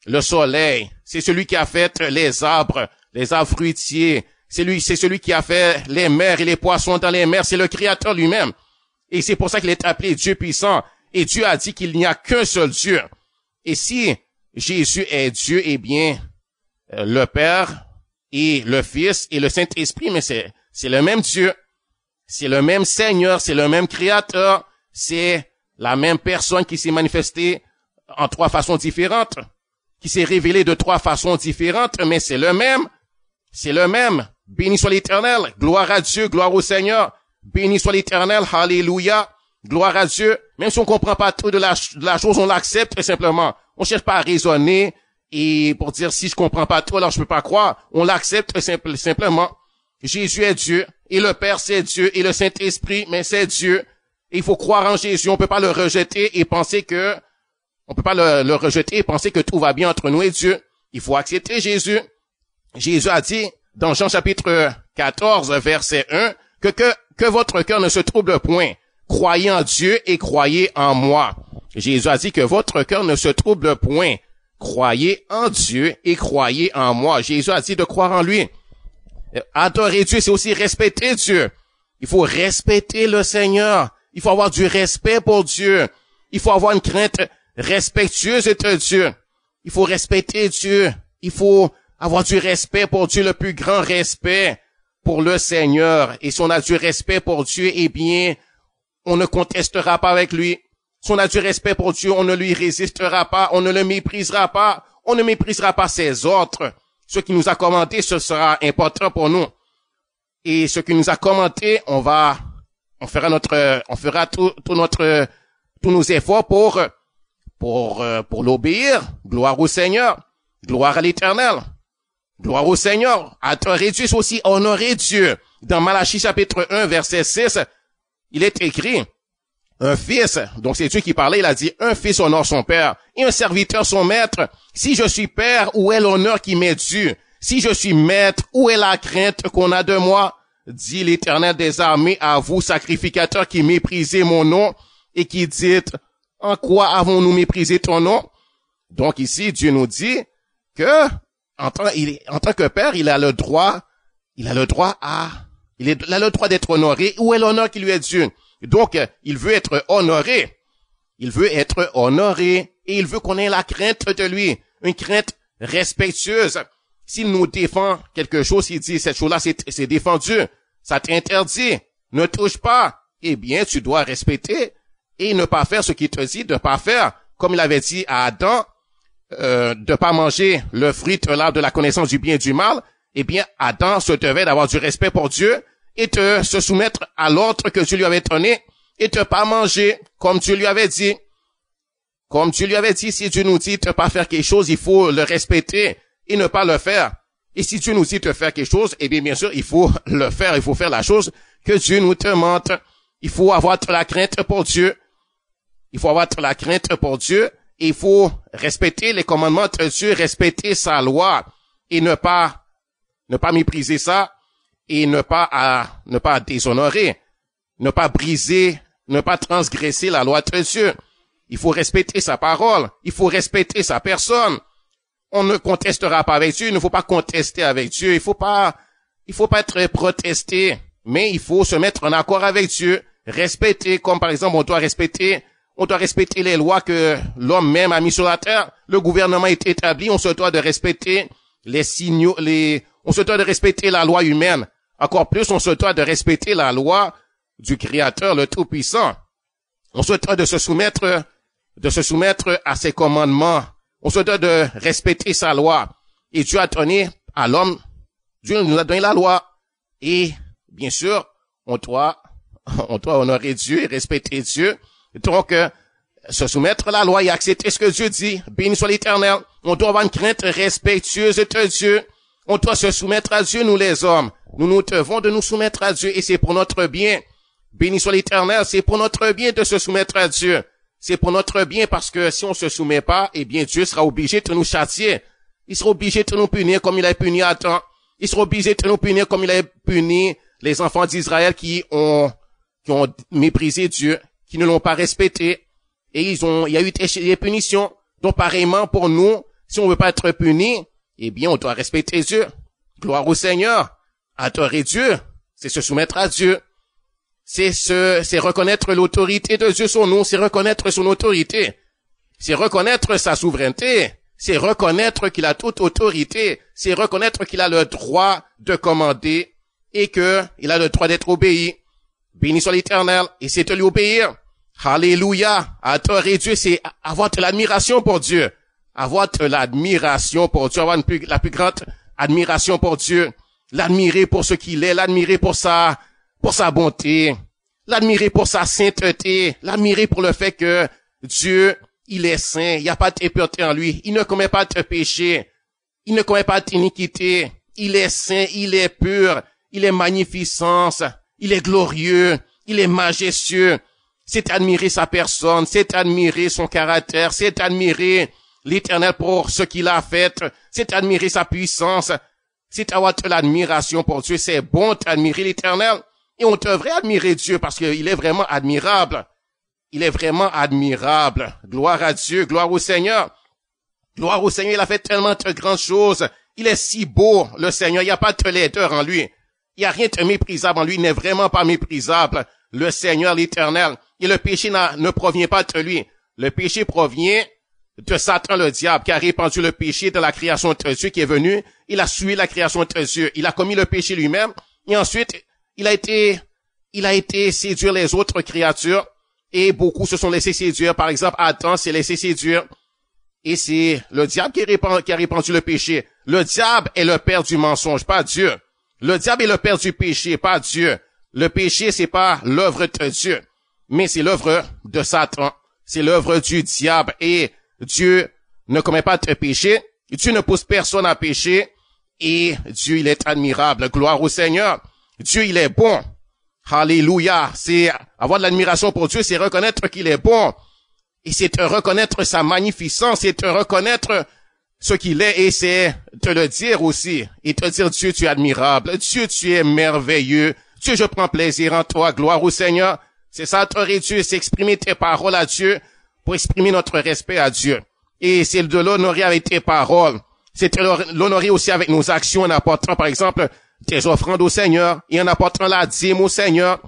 le soleil. C'est celui qui a fait les arbres, les arbres fruitiers. C'est lui, c'est celui qui a fait les mers et les poissons dans les mers. C'est le Créateur lui-même. Et c'est pour ça qu'il est appelé Dieu puissant. Et Dieu a dit qu'il n'y a qu'un seul Dieu. Et si Jésus est Dieu, eh bien, euh, le Père et le Fils et le Saint-Esprit, mais c'est, c'est le même Dieu. C'est le même Seigneur, c'est le même Créateur. C'est la même personne qui s'est manifestée en trois façons différentes, qui s'est révélée de trois façons différentes, mais c'est le même, c'est le même. Béni soit l'éternel, gloire à Dieu, gloire au Seigneur, béni soit l'éternel, alléluia, gloire à Dieu. Même si on comprend pas tout de la, chose, on l'accepte simplement. On cherche pas à raisonner et pour dire si je comprends pas tout, alors je peux pas croire. On l'accepte simplement. Jésus est Dieu et le Père c'est Dieu et le Saint-Esprit, mais c'est Dieu il faut croire en Jésus. On peut pas le rejeter et penser que, on peut pas le, le rejeter et penser que tout va bien entre nous et Dieu. Il faut accepter Jésus. Jésus a dit dans Jean chapitre 14 verset 1 que, que, que votre cœur ne se trouble point. Croyez en Dieu et croyez en moi. Jésus a dit que votre cœur ne se trouble point. Croyez en Dieu et croyez en moi. Jésus a dit de croire en lui. Adorer Dieu, c'est aussi respecter Dieu. Il faut respecter le Seigneur. Il faut avoir du respect pour Dieu. Il faut avoir une crainte respectueuse de Dieu. Il faut respecter Dieu. Il faut avoir du respect pour Dieu, le plus grand respect pour le Seigneur. Et si on a du respect pour Dieu, eh bien, on ne contestera pas avec lui. Si on a du respect pour Dieu, on ne lui résistera pas, on ne le méprisera pas, on ne méprisera pas ses autres. Ce qui nous a commenté, ce sera important pour nous. Et ce qui nous a commenté, on va on fera notre, on fera tout, tout notre, tous nos efforts pour, pour, euh, pour l'obéir. Gloire au Seigneur. Gloire à l'éternel. Gloire au Seigneur. toi vous aussi honorer Dieu. Dans Malachie chapitre 1, verset 6, il est écrit, un fils, donc c'est Dieu qui parlait, il a dit, un fils honore son père et un serviteur son maître. Si je suis père, où est l'honneur qui m'est dû? Si je suis maître, où est la crainte qu'on a de moi? dit l'Éternel des armées à vous, sacrificateurs qui méprisez mon nom et qui dites, en quoi avons-nous méprisé ton nom? Donc ici, Dieu nous dit que, en tant, que Père, il a le droit, il a le droit à, il, a le droit d'être honoré. Où est l'honneur qui lui est dû? Donc, il veut être honoré. Il veut être honoré et il veut qu'on ait la crainte de lui, une crainte respectueuse. S'il nous défend quelque chose, il dit, cette chose-là, c'est défendu. Ça t'interdit. Ne touche pas. Eh bien, tu dois respecter et ne pas faire ce qu'il te dit de ne pas faire. Comme il avait dit à Adam, euh, de pas manger le fruit de de la connaissance du bien et du mal, eh bien, Adam se devait d'avoir du respect pour Dieu et de se soumettre à l'ordre que Dieu lui avait donné et de pas manger comme Dieu lui avait dit. Comme Dieu lui avait dit, si Dieu nous dit de ne pas faire quelque chose, il faut le respecter et ne pas le faire. Et si Dieu nous dit de faire quelque chose, eh bien, bien sûr, il faut le faire, il faut faire la chose que Dieu nous demande. Il faut avoir la crainte pour Dieu. Il faut avoir la crainte pour Dieu. il faut respecter les commandements de Dieu, respecter sa loi et ne pas, ne pas mépriser ça et ne pas, à, ne pas déshonorer, ne pas briser, ne pas transgresser la loi de Dieu. Il faut respecter sa parole. Il faut respecter sa personne. On ne contestera pas avec Dieu. Il ne faut pas contester avec Dieu. Il faut pas, il faut pas être protesté. Mais il faut se mettre en accord avec Dieu. Respecter, comme par exemple, on doit respecter, on doit respecter les lois que l'homme même a mis sur la terre. Le gouvernement est établi. On se doit de respecter les signaux, les, on se doit de respecter la loi humaine. Encore plus, on se doit de respecter la loi du Créateur, le Tout-Puissant. On se doit de se soumettre, de se soumettre à ses commandements on se doit de respecter sa loi. Et Dieu a donné à l'homme, Dieu nous a donné la loi. Et bien sûr, on doit, on doit honorer Dieu et respecter Dieu. Donc, euh, se soumettre à la loi et accepter ce que Dieu dit. Béni soit l'éternel. On doit avoir une crainte respectueuse de Dieu. On doit se soumettre à Dieu, nous les hommes. Nous nous devons de nous soumettre à Dieu et c'est pour notre bien. Béni soit l'éternel, c'est pour notre bien de se soumettre à Dieu. C'est pour notre bien parce que si on se soumet pas, eh bien Dieu sera obligé de nous châtier. Il sera obligé de nous punir comme il a puni Adam. Il sera obligé de nous punir comme il a puni les enfants d'Israël qui ont, qui ont méprisé Dieu, qui ne l'ont pas respecté. Et ils ont, il y a eu des punitions. Donc pareillement pour nous, si on veut pas être puni, eh bien on doit respecter Dieu. Gloire au Seigneur. Adorer Dieu, c'est se soumettre à Dieu c'est ce, c'est reconnaître l'autorité de Dieu sur nous, c'est reconnaître son autorité, c'est reconnaître sa souveraineté, c'est reconnaître qu'il a toute autorité, c'est reconnaître qu'il a le droit de commander et que il a le droit d'être obéi. Béni soit l'éternel et c'est de lui obéir. Alléluia. et Dieu, c'est avoir de l'admiration pour Dieu. Avoir de l'admiration pour Dieu. Avoir la plus grande admiration pour Dieu. L'admirer pour ce qu'il est, l'admirer pour ça pour sa bonté, l'admirer pour sa sainteté, l'admirer pour le fait que Dieu, il est saint, il n'y a pas pureté en lui, il ne commet pas de péché, il ne commet pas d'iniquité, il est saint, il est pur, il est magnificence, il est glorieux, il est majestueux. C'est admirer sa personne, c'est admirer son caractère, c'est admirer l'éternel pour ce qu'il a fait, c'est admirer sa puissance, c'est avoir de l'admiration pour Dieu, c'est bon admirer l'éternel. Et on devrait admirer Dieu parce qu'il est vraiment admirable. Il est vraiment admirable. Gloire à Dieu, gloire au Seigneur. Gloire au Seigneur, il a fait tellement de grandes choses. Il est si beau, le Seigneur. Il n'y a pas de laideur en lui. Il n'y a rien de méprisable en lui. Il n'est vraiment pas méprisable. Le Seigneur, l'Éternel. Et le péché ne provient pas de lui. Le péché provient de Satan, le diable, qui a répandu le péché de la création de Dieu qui est venu. Il a suivi la création de Dieu. Il a commis le péché lui-même. Et ensuite, il a été, il a été séduire les autres créatures et beaucoup se sont laissés séduire. Par exemple, Adam s'est laissé séduire et c'est le diable qui, qui a répandu le péché. Le diable est le père du mensonge, pas Dieu. Le diable est le père du péché, pas Dieu. Le péché, c'est pas l'œuvre de Dieu, mais c'est l'œuvre de Satan. C'est l'œuvre du diable et Dieu ne commet pas de péché. Dieu ne pousse personne à pécher et Dieu, il est admirable. Gloire au Seigneur. Dieu, il est bon. Alléluia. C'est avoir de l'admiration pour Dieu, c'est reconnaître qu'il est bon. Et c'est te reconnaître sa magnificence, c'est te reconnaître ce qu'il est et c'est te le dire aussi. Et te dire, Dieu, tu es admirable. Dieu, tu es merveilleux. Dieu, je prends plaisir en toi. Gloire au Seigneur. C'est ça, te réduire, c'est exprimer tes paroles à Dieu pour exprimer notre respect à Dieu. Et c'est de l'honorer avec tes paroles. C'est l'honorer aussi avec nos actions en apportant, par exemple, tes offrandes au Seigneur et en apportant la dîme au Seigneur,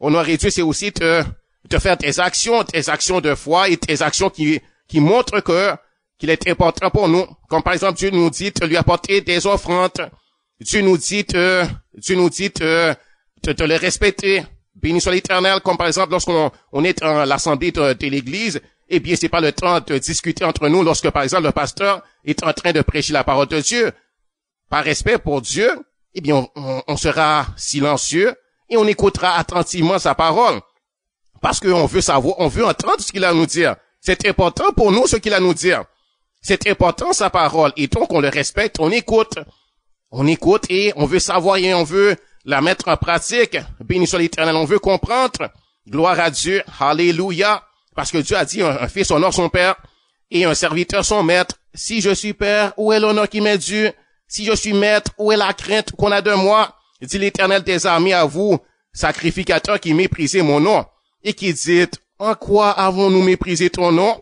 on aurait c'est aussi te, te faire tes actions, tes actions de foi et tes actions qui, qui montrent que, qu'il est important pour nous. Comme par exemple, Dieu nous dit de lui apporter des offrandes. Dieu nous dit de, Dieu nous dit de, de, respecter. Béni soit l'éternel, comme par exemple lorsqu'on on est en l'assemblée de, l'église, eh bien, c'est pas le temps de discuter entre nous lorsque, par exemple, le pasteur est en train de prêcher la parole de Dieu. Par respect pour Dieu, eh bien, on, sera silencieux et on écoutera attentivement sa parole. Parce qu'on veut savoir, on veut entendre ce qu'il a à nous dire. C'est important pour nous ce qu'il a à nous dire. C'est important sa parole. Et donc, on le respecte, on écoute. On écoute et on veut savoir et on veut la mettre en pratique. Béni soit l'éternel. On veut comprendre. Gloire à Dieu. Alléluia. Parce que Dieu a dit, un, un fils honore son père et un serviteur son maître. Si je suis père, où est l'honneur qui m'est dû? Si je suis maître, où est la crainte qu'on a de moi? Dit l'Éternel des armées à vous, sacrificateurs qui méprisez mon nom, et qui dites, en quoi avons-nous méprisé ton nom?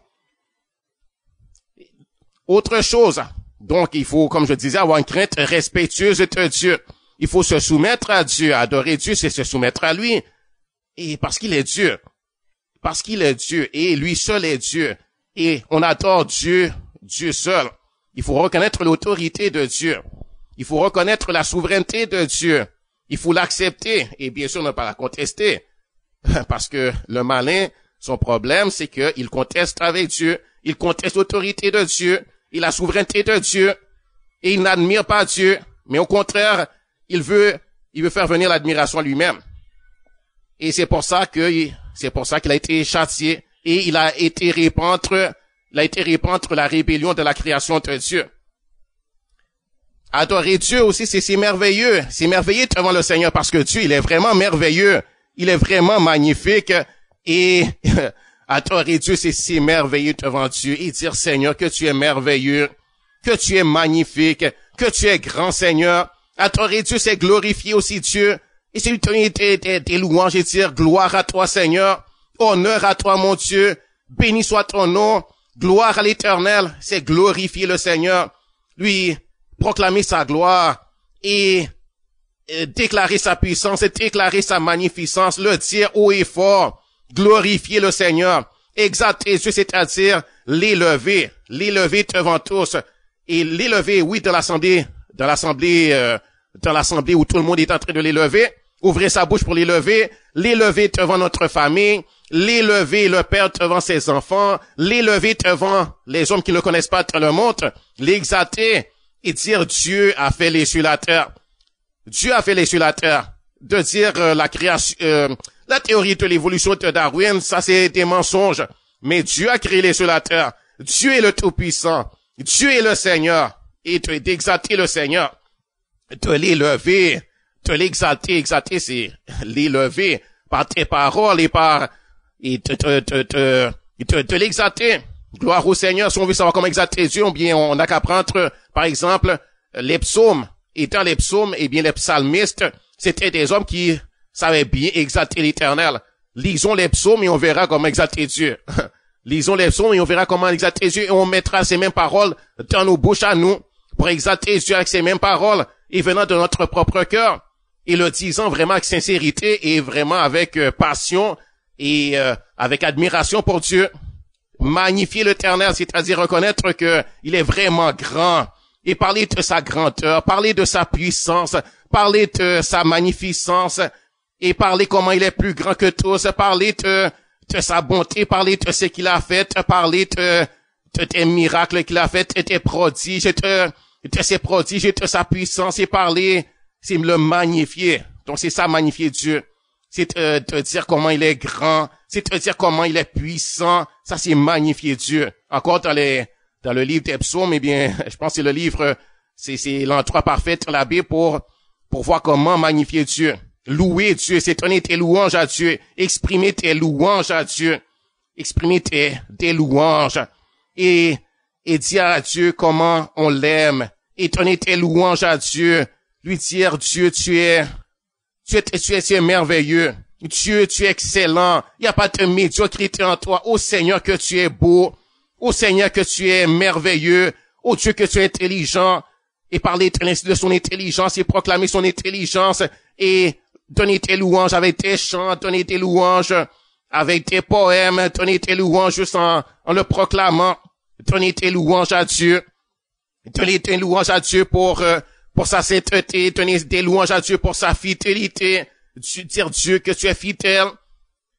Autre chose. Donc, il faut, comme je disais, avoir une crainte respectueuse de Dieu. Il faut se soumettre à Dieu. Adorer Dieu, c'est se soumettre à lui. Et parce qu'il est Dieu. Parce qu'il est Dieu. Et lui seul est Dieu. Et on adore Dieu, Dieu seul. Il faut reconnaître l'autorité de Dieu. Il faut reconnaître la souveraineté de Dieu. Il faut l'accepter et bien sûr ne pas la contester. Parce que le malin, son problème, c'est qu'il conteste avec Dieu. Il conteste l'autorité de Dieu. et la souveraineté de Dieu. Et il n'admire pas Dieu. Mais au contraire, il veut, il veut faire venir l'admiration lui-même. Et c'est pour ça que, c'est pour ça qu'il a été châtié et il a été répandre il a été répandre la rébellion de la création de Dieu. Adorer Dieu aussi, c'est si merveilleux. C'est merveilleux devant le Seigneur parce que Dieu, il est vraiment merveilleux. Il est vraiment magnifique. Et adorer Dieu, c'est si merveilleux devant Dieu. Et dire, Seigneur, que tu es merveilleux, que tu es magnifique, que tu es grand Seigneur. Adorer Dieu, c'est glorifier aussi Dieu. Et c'est lui donner des louanges et dire, gloire à toi Seigneur, honneur à toi mon Dieu, béni soit ton nom, Gloire à l'éternel, c'est glorifier le Seigneur, lui proclamer sa gloire et, déclarer sa puissance et déclarer sa magnificence, le dire haut et fort, glorifier le Seigneur, exalter c'est-à-dire l'élever, l'élever devant tous et l'élever, oui, de l'assemblée, de l'assemblée, euh, dans l'assemblée où tout le monde est en train de l'élever, Ouvrez sa bouche pour l'élever, l'élever devant notre famille, l'élever le père devant ses enfants, l'élever devant les hommes qui ne connaissent pas le monde, l'exalter et dire Dieu a fait les sur la terre. Dieu a fait les sur la terre. De dire euh, la création, euh, la théorie de l'évolution de Darwin, ça c'est des mensonges. Mais Dieu a créé les sur la terre. Dieu est le Tout-Puissant. Dieu est le Seigneur. Et d'exalter le Seigneur, de l'élever, te l'exalter, exalter, c'est l'élever par tes paroles et par, et te, te, te, te, te, l'exalter. Gloire au Seigneur, si on veut savoir comment exalter Dieu, bien, on n'a qu'à prendre, par exemple, les psaumes. Et dans les psaumes, et eh bien, les psalmistes, c'était des hommes qui savaient bien exalter l'éternel. Lisons les psaumes et on verra comment exalter Dieu. Lisons les psaumes et on verra comment exalter Dieu et on mettra ces mêmes paroles dans nos bouches à nous pour exalter Dieu avec ces mêmes paroles et venant de notre propre cœur et le disant vraiment avec sincérité et vraiment avec euh, passion et euh, avec admiration pour Dieu. Magnifier l'Éternel, c'est-à-dire reconnaître que qu'il est vraiment grand et parler de sa grandeur, parler de sa puissance, parler de sa magnificence et parler comment il est plus grand que tous, parler de, sa bonté, parler de ce qu'il a fait, parler de, de tes miracles qu'il a fait, de tes prodiges, de, ses prodiges de sa puissance et parler c'est le magnifier. Donc c'est ça magnifier Dieu. C'est te, dire comment il est grand, c'est te dire comment il est puissant. Ça c'est magnifier Dieu. Encore dans les dans le livre des psaumes, eh bien, je pense que c'est le livre, c'est c'est l'endroit parfait dans la pour pour voir comment magnifier Dieu, louer Dieu, c'est donner tes louanges à Dieu, exprimer tes louanges à Dieu, exprimer tes, tes louanges et et dire à Dieu comment on l'aime, et donner tes louanges à Dieu, lui dire, Dieu, tu es, tu es, tu es, merveilleux. Dieu, tu es excellent. Il n'y a pas de médiocrité en toi. Ô Seigneur, que tu es beau. Ô Seigneur, que tu es merveilleux. Ô Dieu, que tu es intelligent. Et parler de son intelligence et proclamer son intelligence et donner tes louanges avec tes chants, donner tes louanges avec tes poèmes, donner tes louanges juste en, le proclamant. Donner tes louanges à Dieu. Donner tes louanges à Dieu pour euh, pour sa sainteté, tenir des louanges à Dieu pour sa fidélité. Dire Dieu que tu es fidèle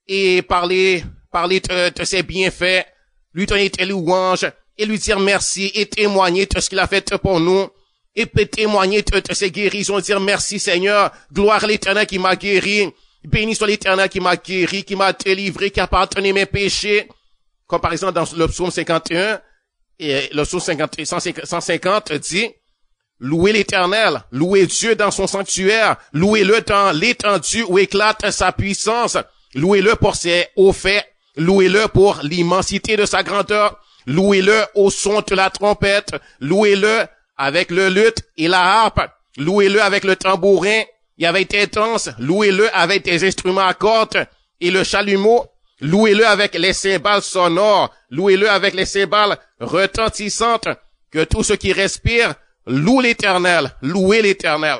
et parler, parler de, ses bienfaits, lui donner des louanges et lui dire merci et témoigner de ce qu'il a fait pour nous et peut témoigner de, ses guérisons, dire merci Seigneur, gloire à l'éternel qui m'a guéri, béni soit l'éternel qui m'a guéri, qui m'a délivré, qui a pardonné mes péchés. Comme par exemple dans le psaume 51, et le psaume 150 dit, Louez l'éternel, louez Dieu dans son sanctuaire, louez-le dans l'étendue où éclate sa puissance, louez-le pour ses hauts faits, louez-le pour l'immensité de sa grandeur, louez-le au son de la trompette, louez-le avec le luth et la harpe, louez-le avec le tambourin et avec tes tenses. louez-le avec tes instruments à cordes et le chalumeau, louez-le avec les cymbales sonores, louez-le avec les cymbales retentissantes, que tout ce qui respire Louons l'éternel, louez l'éternel.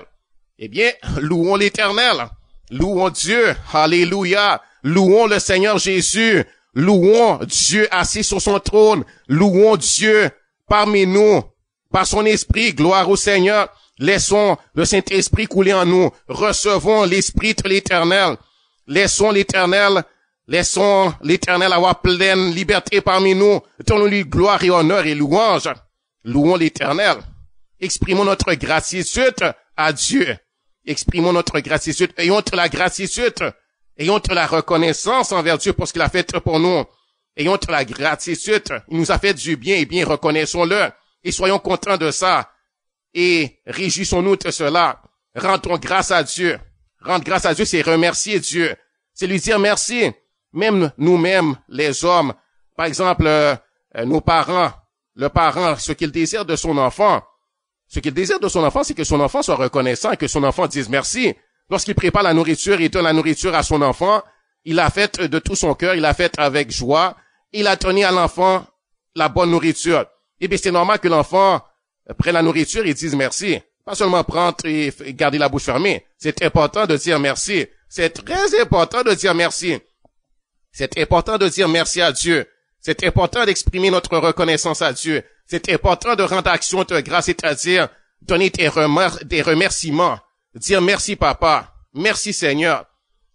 Eh bien, louons l'éternel, louons Dieu, alléluia, louons le Seigneur Jésus, louons Dieu assis sur son trône, louons Dieu parmi nous, par son esprit, gloire au Seigneur, laissons le Saint-Esprit couler en nous, recevons l'Esprit de l'éternel, laissons l'éternel Laissons l'éternel avoir pleine liberté parmi nous. Donnons-lui gloire et honneur et louange. Louons l'éternel. Exprimons notre gratitude à Dieu. Exprimons notre gratitude. Ayons la gratitude. Ayons la reconnaissance envers Dieu pour ce qu'il a fait pour nous. Ayons la gratitude. Il nous a fait du bien et eh bien reconnaissons-le. Et soyons contents de ça. Et réjouissons-nous de cela. Rendons grâce à Dieu. Rendre grâce à Dieu, c'est remercier Dieu. C'est lui dire merci. Même nous-mêmes, les hommes. Par exemple, euh, nos parents. Le parent, ce qu'il désire de son enfant, ce qu'il désire de son enfant, c'est que son enfant soit reconnaissant et que son enfant dise merci. Lorsqu'il prépare la nourriture, et donne la nourriture à son enfant. Il l'a fait de tout son cœur, il l'a fait avec joie. Il a donné à l'enfant la bonne nourriture. Et eh bien, c'est normal que l'enfant prenne la nourriture et dise merci. Pas seulement prendre et garder la bouche fermée. C'est important de dire merci. C'est très important de dire merci. C'est important de dire merci à Dieu. C'est important d'exprimer notre reconnaissance à Dieu. C'est important de rendre action de grâce, c'est-à-dire donner des, remerciements, dire merci papa, merci Seigneur,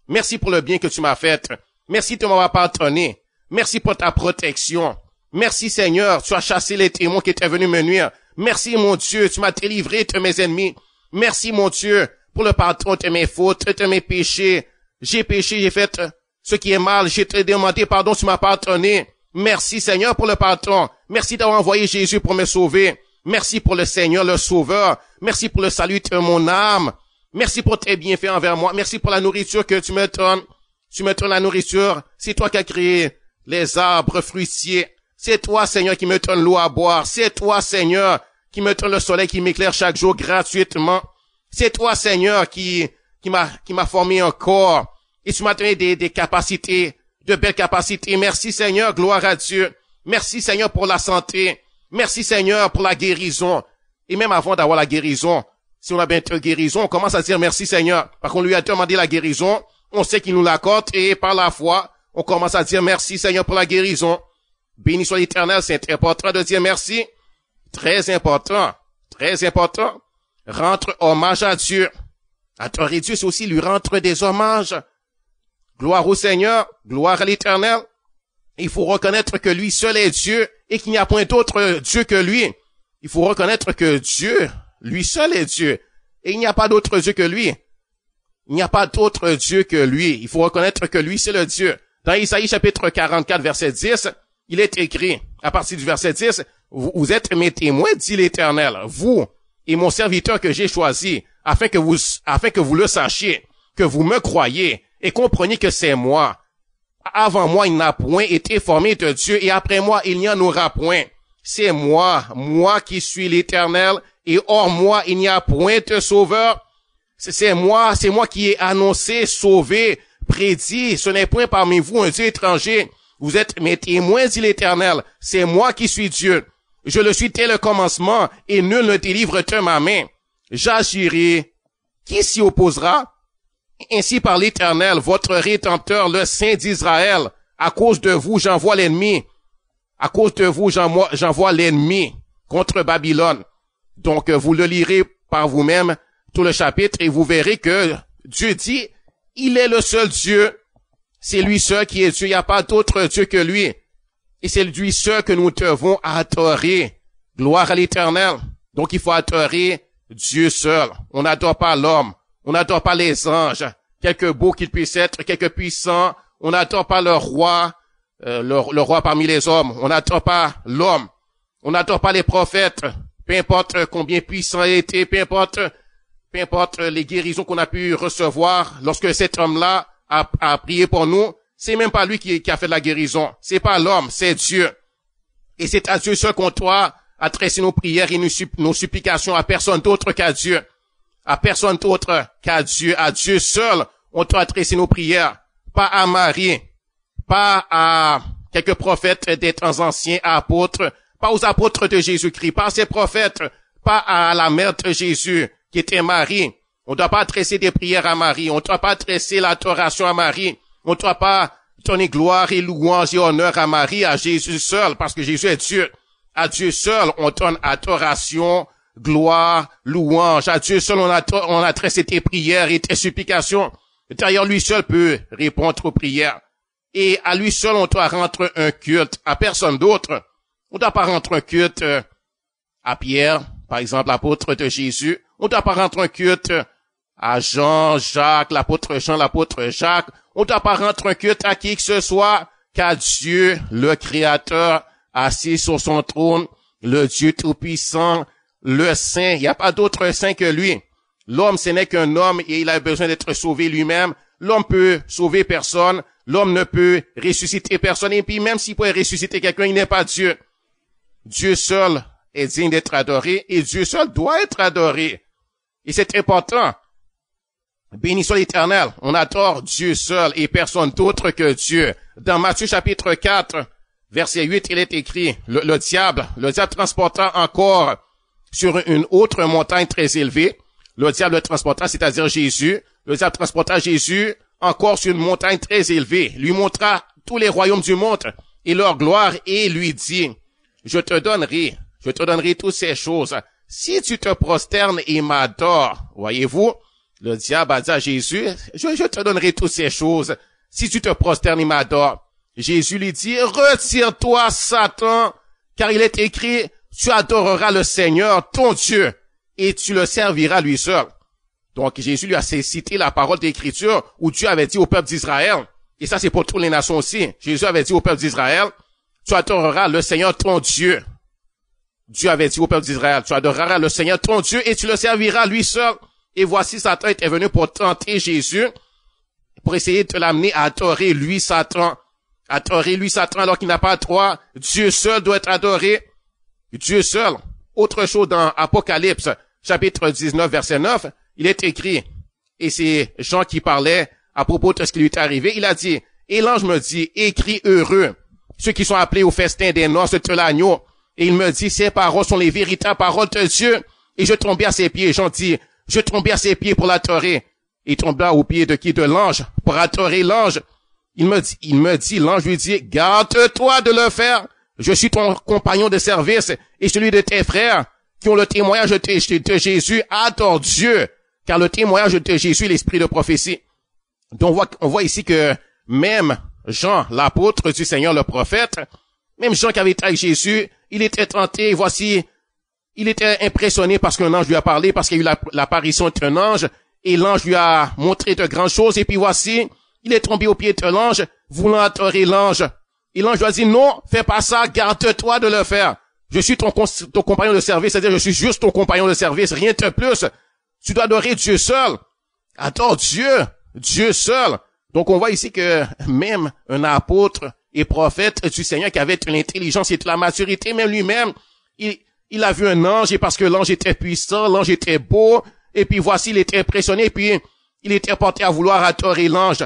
merci pour le bien que tu m'as fait, merci de m'avoir pardonné, merci pour ta protection, merci Seigneur, tu as chassé les témoins qui étaient venus me nuire, merci mon Dieu, tu m'as délivré de mes ennemis, merci mon Dieu pour le pardon de mes fautes, de mes péchés, j'ai péché, j'ai fait ce qui est mal, j'ai demandé pardon, tu m'as pardonné, Merci Seigneur pour le pardon. Merci d'avoir envoyé Jésus pour me sauver. Merci pour le Seigneur, le Sauveur. Merci pour le salut de mon âme. Merci pour tes bienfaits envers moi. Merci pour la nourriture que tu me donnes. Tu me donnes la nourriture. C'est toi qui as créé les arbres fruitiers. C'est toi, Seigneur, qui me donnes l'eau à boire. C'est toi, Seigneur, qui me donne le soleil qui m'éclaire chaque jour gratuitement. C'est toi, Seigneur, qui, qui m'a, qui m'a formé un corps. Et tu m'as donné des, des capacités de belles capacités. Merci Seigneur, gloire à Dieu. Merci Seigneur pour la santé. Merci Seigneur pour la guérison. Et même avant d'avoir la guérison, si on a bien une guérison, on commence à dire merci Seigneur. Parce qu'on lui a demandé la guérison, on sait qu'il nous l'accorde et par la foi, on commence à dire merci Seigneur pour la guérison. Béni soit l'éternel, c'est important de dire merci. Très important. Très important. Rentre hommage à Dieu. Adorer Dieu, c'est aussi lui rendre des hommages. Gloire au Seigneur, gloire à l'Éternel. Il faut reconnaître que lui seul est Dieu et qu'il n'y a point d'autre euh, Dieu que lui. Il faut reconnaître que Dieu, lui seul est Dieu et il n'y a pas d'autre Dieu que lui. Il n'y a pas d'autre Dieu que lui. Il faut reconnaître que lui, c'est le Dieu. Dans Isaïe chapitre 44, verset 10, il est écrit, à partir du verset 10, vous, êtes mes témoins, dit l'Éternel, vous et mon serviteur que j'ai choisi, afin que vous, afin que vous le sachiez, que vous me croyez et comprenez que c'est moi. Avant moi, il n'a point été formé de Dieu, et après moi, il n'y en aura point. C'est moi, moi qui suis l'éternel, et hors moi, il n'y a point de sauveur. C'est moi, c'est moi qui ai annoncé, sauvé, prédit. Ce n'est point parmi vous un Dieu étranger. Vous êtes mes témoins, dit l'éternel. C'est moi qui suis Dieu. Je le suis dès le commencement, et nul ne délivre de ma main. J'agirai. Qui s'y opposera? Ainsi par l'Éternel, votre Rédempteur, le Saint d'Israël, à cause de vous, j'envoie l'ennemi. À cause de vous, j'envoie l'ennemi contre Babylone. Donc, vous le lirez par vous-même tout le chapitre et vous verrez que Dieu dit, il est le seul Dieu. C'est lui seul qui est Dieu. Il n'y a pas d'autre Dieu que lui. Et c'est lui seul que nous devons adorer. Gloire à l'éternel. Donc, il faut adorer Dieu seul. On n'adore pas l'homme. On n'attend pas les anges, quelque beau qu'ils puissent être, quelque puissant. On n'attend pas le roi, euh, le, roi parmi les hommes. On n'attend pas l'homme. On n'adore pas les prophètes. Peu importe combien puissant il était, peu importe, peu importe les guérisons qu'on a pu recevoir lorsque cet homme-là a, prié pour nous. C'est même pas lui qui, a fait la guérison. C'est pas l'homme, c'est Dieu. Et c'est à Dieu seul qu'on doit adresser nos prières et nos supplications à personne d'autre qu'à Dieu à personne d'autre qu'à Dieu, à Dieu seul, on doit adresser nos prières, pas à Marie, pas à quelques prophètes des temps anciens, apôtres, pas aux apôtres de Jésus-Christ, pas à ces prophètes, pas à la mère de Jésus, qui était Marie. On ne doit pas adresser des prières à Marie, on ne doit pas adresser l'adoration à Marie, on ne doit pas donner gloire et louange et honneur à Marie, à Jésus seul, parce que Jésus est Dieu. À Dieu seul, on donne adoration, gloire, louange à Dieu seul on a, on a traité tes prières et tes supplications. D'ailleurs, lui seul peut répondre aux prières. Et à lui seul, on doit rendre un culte, à personne d'autre. On ne doit pas rendre un culte euh, à Pierre, par exemple, l'apôtre de Jésus. On ne doit pas rendre un culte à Jean, Jacques, l'apôtre Jean, l'apôtre Jacques. On ne doit pas rendre un culte à qui que ce soit, qu'à Dieu, le Créateur, assis sur son trône, le Dieu Tout-Puissant, le saint. Il n'y a pas d'autre saint que lui. L'homme, ce n'est qu'un homme et il a besoin d'être sauvé lui-même. L'homme peut sauver personne. L'homme ne peut ressusciter personne. Et puis, même s'il peut ressusciter quelqu'un, il n'est pas Dieu. Dieu seul est digne d'être adoré et Dieu seul doit être adoré. Et c'est important. Béni soit l'éternel. On adore Dieu seul et personne d'autre que Dieu. Dans Matthieu chapitre 4, verset 8, il est écrit, le, diable, le diable transportant encore sur une autre montagne très élevée. Le diable le transporta, c'est-à-dire Jésus. Le diable transporta Jésus encore sur une montagne très élevée, lui montra tous les royaumes du monde et leur gloire et lui dit, je te donnerai, je te donnerai toutes ces choses si tu te prosternes et m'adores. Voyez-vous, le diable a dit à Jésus, je, je te donnerai toutes ces choses si tu te prosternes et m'adores. Jésus lui dit, retire-toi, Satan, car il est écrit, tu adoreras le Seigneur, ton Dieu, et tu le serviras lui seul. Donc Jésus lui a cité la parole d'Écriture où Dieu avait dit au peuple d'Israël, et ça c'est pour toutes les nations aussi, Jésus avait dit au peuple d'Israël, tu adoreras le Seigneur, ton Dieu. Dieu avait dit au peuple d'Israël, tu adoreras le Seigneur, ton Dieu, et tu le serviras lui seul. Et voici Satan est venu pour tenter Jésus, pour essayer de l'amener à adorer lui, Satan. Adorer lui, Satan, alors qu'il n'a pas droit. Dieu seul doit être adoré. Dieu seul. Autre chose dans Apocalypse, chapitre 19, verset 9, il est écrit, et c'est Jean qui parlait à propos de ce qui lui est arrivé, il a dit, et l'ange me dit, écris heureux, ceux qui sont appelés au festin des noces de l'agneau. Et il me dit, ces paroles sont les véritables paroles de Dieu. Et je tombai à ses pieds. Jean dit, je tombai à ses pieds pour l'adorer. Il tomba aux pieds de qui? De l'ange, pour adorer l'ange. Il me dit, il me dit, l'ange lui dit, garde-toi de le faire, je suis ton compagnon de service et celui de tes frères qui ont le témoignage de, Jésus. Adore Dieu, car le témoignage de Jésus est l'esprit de prophétie. Donc on voit, on voit ici que même Jean, l'apôtre du Seigneur, le prophète, même Jean qui avait été avec Jésus, il était tenté, voici, il était impressionné parce qu'un ange lui a parlé, parce qu'il y a eu l'apparition d'un ange, et l'ange lui a montré de grandes choses, et puis voici, il est tombé au pied de l'ange, voulant adorer l'ange l'ange en dit, non, fais pas ça, garde-toi de le faire. Je suis ton, compagnon de service, c'est-à-dire je suis juste ton compagnon de service, rien de plus. Tu dois adorer Dieu seul. Adore Dieu, Dieu seul. Donc on voit ici que même un apôtre et prophète du Seigneur qui avait l'intelligence et la maturité, même lui-même, il, il a vu un ange et parce que l'ange était puissant, l'ange était beau, et puis voici, il était impressionné, et puis il était porté à vouloir adorer l'ange,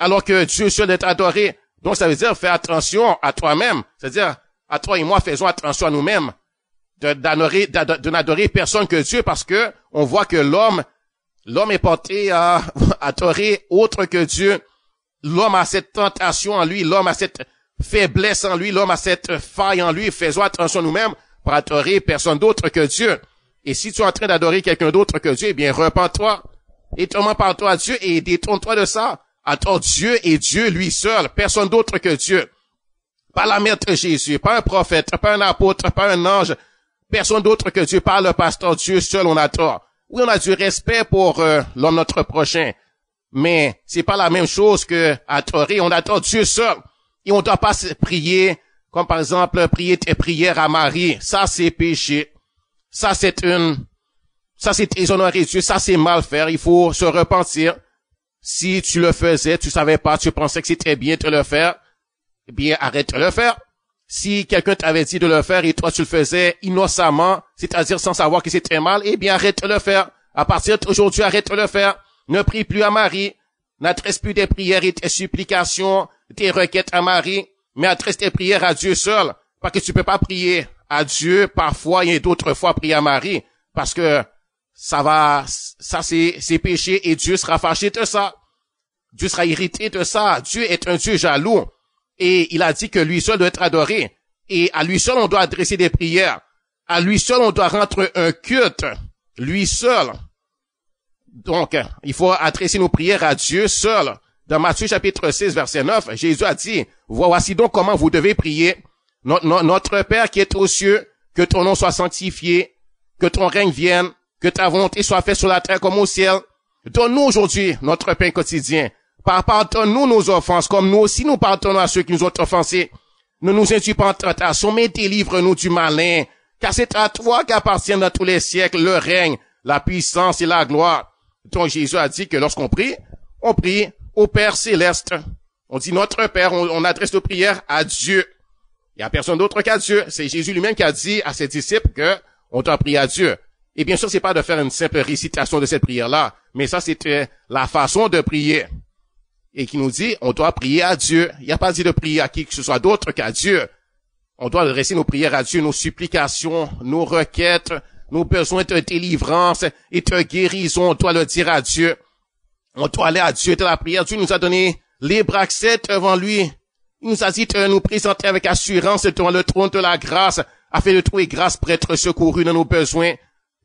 alors que Dieu seul est adoré. Donc ça veut dire faire attention à toi-même, c'est-à-dire à toi et moi faisons attention à nous-mêmes, de, d'adorer, de n'adorer personne que Dieu parce que on voit que l'homme, l'homme est porté à adorer autre que Dieu. L'homme a cette tentation en lui, l'homme a cette faiblesse en lui, l'homme a cette faille en lui. Faisons attention à nous-mêmes pour adorer personne d'autre que Dieu. Et si tu es en train d'adorer quelqu'un d'autre que Dieu, eh bien, repens-toi et tourne par toi à Dieu et détourne-toi de ça. Attends, Dieu est Dieu lui seul, personne d'autre que Dieu. Pas la mère de Jésus, pas un prophète, pas un apôtre, pas un ange, personne d'autre que Dieu, pas le pasteur, Dieu seul on adore. Oui, on a du respect pour euh, l'homme notre prochain, mais c'est pas la même chose que adorer. On attend Dieu seul et on doit pas prier comme par exemple prier tes prières à Marie. Ça c'est péché. Ça c'est une, ça c'est déshonorer Dieu. Ça c'est mal faire. Il faut se repentir. Si tu le faisais, tu savais pas, tu pensais que c'était bien de le faire, eh bien, arrête de le faire. Si quelqu'un t'avait dit de le faire et toi tu le faisais innocemment, c'est-à-dire sans savoir que c'était mal, eh bien, arrête de le faire. À partir d'aujourd'hui, arrête de le faire. Ne prie plus à Marie. N'adresse plus des prières et tes supplications, tes requêtes à Marie, mais adresse tes prières à Dieu seul. Parce que tu peux pas prier à Dieu parfois et d'autres fois prier à Marie. Parce que ça va, ça c'est, c'est péché et Dieu sera fâché de ça. Dieu sera irrité de ça. Dieu est un Dieu jaloux. Et il a dit que lui seul doit être adoré. Et à lui seul, on doit adresser des prières. À lui seul, on doit rendre un culte. Lui seul. Donc, il faut adresser nos prières à Dieu seul. Dans Matthieu chapitre 6, verset 9, Jésus a dit, voici donc comment vous devez prier. Notre Père qui est aux cieux, que ton nom soit sanctifié, que ton règne vienne, que ta volonté soit faite sur la terre comme au ciel. Donne-nous aujourd'hui notre pain quotidien. Pardonne-nous nos offenses, comme nous aussi nous pardonnons à ceux qui nous ont offensés. Ne nous induis pas en tentation, mais délivre-nous du malin, car c'est à toi qu'appartiennent dans tous les siècles le règne, la puissance et la gloire. Donc Jésus a dit que lorsqu'on prie, on prie au Père céleste. On dit notre Père, on, adresse nos prières à Dieu. Il n'y a personne d'autre qu'à Dieu. C'est Jésus lui-même qui a dit à ses disciples que on doit prier à Dieu. Et bien sûr, c'est pas de faire une simple récitation de cette prière-là, mais ça, c'était la façon de prier. Et qui nous dit, on doit prier à Dieu. Il n'y a pas dit de prier à qui que ce soit d'autre qu'à Dieu. On doit adresser nos prières à Dieu, nos supplications, nos requêtes, nos besoins de délivrance et de guérison. On doit le dire à Dieu. On doit aller à Dieu de la prière. Dieu nous a donné les accès devant lui. Il nous a dit de nous présenter avec assurance devant le trône de la grâce afin de trouver grâce pour être secouru dans nos besoins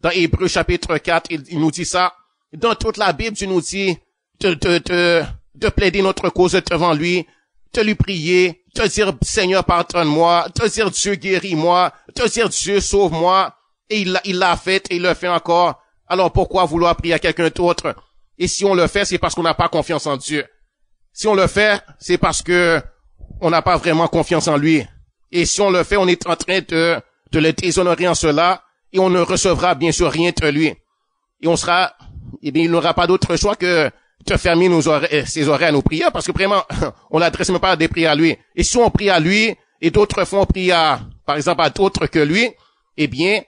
dans Hébreu chapitre 4, il, nous dit ça. Dans toute la Bible, tu nous dis de, plaider notre cause devant lui, de lui prier, de dire Seigneur pardonne-moi, de dire Dieu guéris-moi, de dire Dieu sauve-moi. Et il l'a fait et il le fait encore. Alors pourquoi vouloir prier à quelqu'un d'autre? Et si on le fait, c'est parce qu'on n'a pas confiance en Dieu. Si on le fait, c'est parce que on n'a pas vraiment confiance en lui. Et si on le fait, on est en train de, de le déshonorer en cela et on ne recevra bien sûr rien de lui. Et on sera, eh bien, il n'aura pas d'autre choix que de fermer nos oreilles, eh, ses oreilles à nos prières, parce que vraiment, on l'adresse même pas des prières à lui. Et si on prie à lui, et d'autres font prière par exemple, à d'autres que lui, eh bien,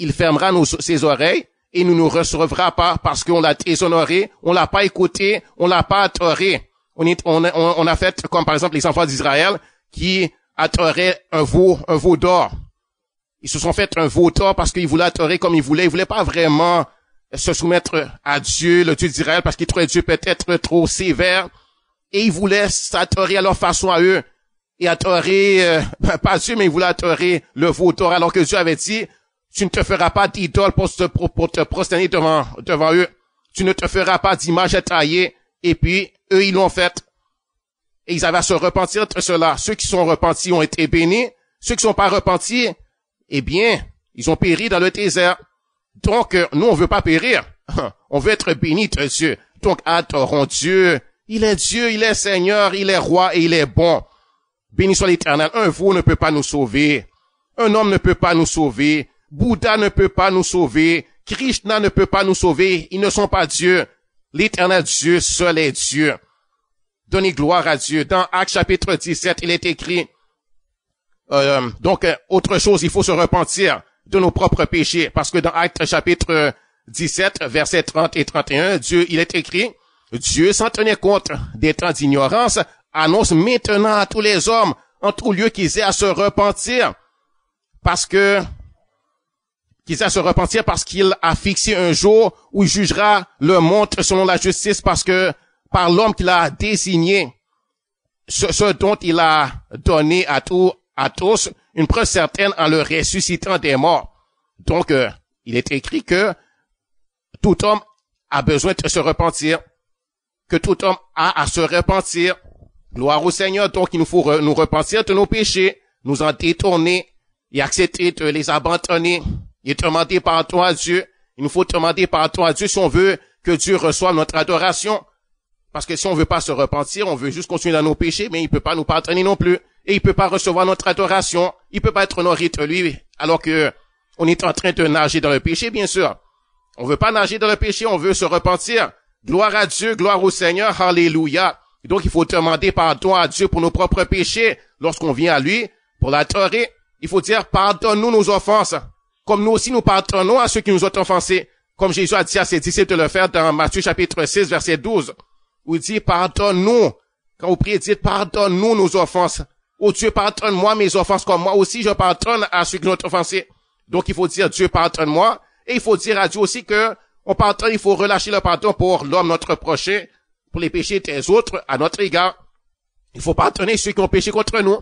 il fermera ses oreilles et ne nous recevra pas parce qu'on l'a déshonoré, on l'a pas écouté, on l'a pas adoré. On, on, a fait comme par exemple les enfants d'Israël qui adoraient un veau, un veau d'or. Ils se sont fait un vautour parce qu'ils voulaient adorer comme ils voulaient. Ils voulaient pas vraiment se soumettre à Dieu, le Dieu d'Israël, parce qu'ils trouvaient Dieu peut-être trop sévère. Et ils voulaient s'adorer à leur façon à eux. Et adorer, euh, pas Dieu, mais ils voulaient adorer le vautour. Alors que Dieu avait dit, tu ne te feras pas d'idole pour te, prosterner devant, devant eux. Tu ne te feras pas d'image taillée. Et puis, eux, ils l'ont fait. Et ils avaient à se repentir de cela. Ceux qui sont repentis ont été bénis. Ceux qui sont pas repentis, eh bien, ils ont péri dans le désert. Donc, euh, nous, on veut pas périr. On veut être bénis, Dieu. Donc, adorons Dieu. Il est Dieu, il est Seigneur, il est roi et il est bon. Béni soit l'éternel. Un veau ne peut pas nous sauver. Un homme ne peut pas nous sauver. Bouddha ne peut pas nous sauver. Krishna ne peut pas nous sauver. Ils ne sont pas Dieu. L'éternel Dieu seul est Dieu. Donnez gloire à Dieu. Dans Acte chapitre 17, il est écrit, euh, donc, euh, autre chose, il faut se repentir de nos propres péchés, parce que dans Actes chapitre 17, verset 30 et 31, Dieu, il est écrit, Dieu s'en tenait compte des temps d'ignorance, annonce maintenant à tous les hommes, en tout lieu qu'ils aient à se repentir, parce que, qu'ils aient à se repentir parce qu'il a fixé un jour où il jugera le monde selon la justice, parce que, par l'homme qu'il a désigné, ce, ce, dont il a donné à tout à tous une preuve certaine en le ressuscitant des morts. Donc, euh, il est écrit que tout homme a besoin de se repentir, que tout homme a à se repentir. Gloire au Seigneur, donc il nous faut nous repentir de nos péchés, nous en détourner et accepter de les abandonner et demander par à Dieu. Il nous faut demander pardon à Dieu si on veut que Dieu reçoive notre adoration. Parce que si on veut pas se repentir, on veut juste continuer dans nos péchés, mais il peut pas nous pardonner non plus et il peut pas recevoir notre adoration, il peut pas être nos rites, lui, alors que on est en train de nager dans le péché, bien sûr. On veut pas nager dans le péché, on veut se repentir. Gloire à Dieu, gloire au Seigneur, Alléluia. Donc il faut demander pardon à Dieu pour nos propres péchés lorsqu'on vient à lui pour l'adorer. Il faut dire pardonne-nous nos offenses, comme nous aussi nous pardonnons à ceux qui nous ont offensés, comme Jésus a dit à ses disciples de le faire dans Matthieu chapitre 6 verset 12, où il dit pardonne-nous. Quand vous priez, dites pardonne-nous nos offenses, Oh Dieu pardonne moi mes offenses comme moi aussi je pardonne à ceux qui m'ont offensé. Donc il faut dire Dieu pardonne moi. Et il faut dire à Dieu aussi que on pardonne, il faut relâcher le pardon pour l'homme, notre prochain, pour les péchés des autres à notre égard. Il faut pardonner ceux qui ont péché contre nous.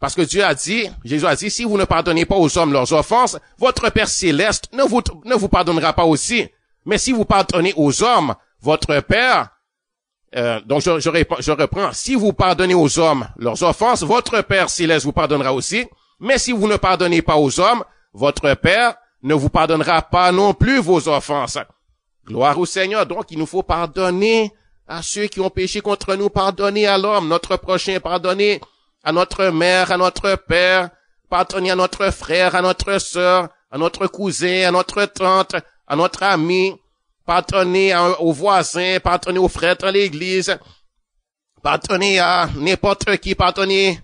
Parce que Dieu a dit, Jésus a dit, si vous ne pardonnez pas aux hommes leurs offenses, votre Père céleste ne vous, ne vous pardonnera pas aussi. Mais si vous pardonnez aux hommes, votre Père euh, donc je, je, reprends, si vous pardonnez aux hommes leurs offenses, votre Père céleste vous pardonnera aussi, mais si vous ne pardonnez pas aux hommes, votre Père ne vous pardonnera pas non plus vos offenses. Gloire au Seigneur, donc il nous faut pardonner à ceux qui ont péché contre nous, pardonner à l'homme, notre prochain, pardonner à notre mère, à notre père, pardonner à notre frère, à notre sœur, à notre cousin, à notre tante, à notre ami, pardonner aux voisins, pardonner aux frères dans l'église, pardonner à n'importe qui, pardonner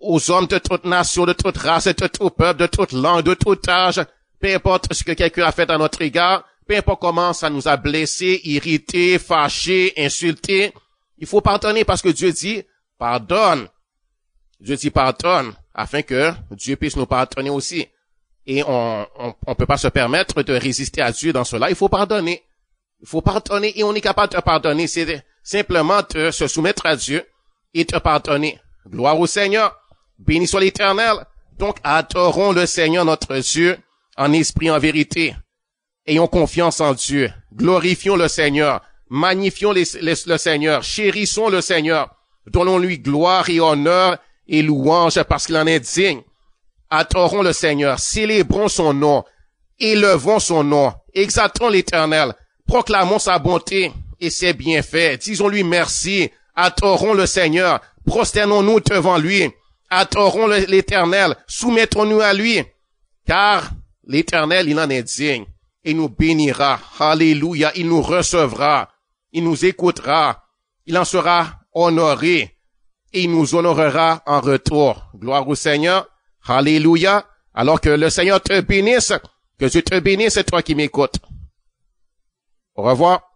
aux hommes de toute nation, de toute race, de tout peuple, de toute langue, de tout âge, peu importe ce que quelqu'un a fait à notre égard, peu importe comment ça nous a blessés, irrités, fâchés, insultés, il faut pardonner parce que Dieu dit, pardonne. Dieu dit pardonne afin que Dieu puisse nous pardonner aussi. Et on ne peut pas se permettre de résister à Dieu dans cela. Il faut pardonner. Il faut pardonner et on est capable de pardonner. C'est simplement de se soumettre à Dieu et te pardonner. Gloire au Seigneur. Béni soit l'éternel. Donc, adorons le Seigneur notre Dieu en esprit, en vérité. Ayons confiance en Dieu. Glorifions le Seigneur. Magnifions le Seigneur. Chérissons le Seigneur. Donnons-lui gloire et honneur et louange parce qu'il en est digne. Adorons le Seigneur. Célébrons son nom. Élevons son nom. Exaltons l'éternel proclamons sa bonté et ses bienfaits. Disons-lui merci, adorons le Seigneur, prosternons-nous devant lui, adorons l'Éternel, soumettons-nous à lui, car l'Éternel, il en est digne, Il nous bénira. Alléluia, il nous recevra, il nous écoutera, il en sera honoré, et il nous honorera en retour. Gloire au Seigneur. Alléluia. Alors que le Seigneur te bénisse, que Dieu te bénisse, toi qui m'écoutes. Au revoir.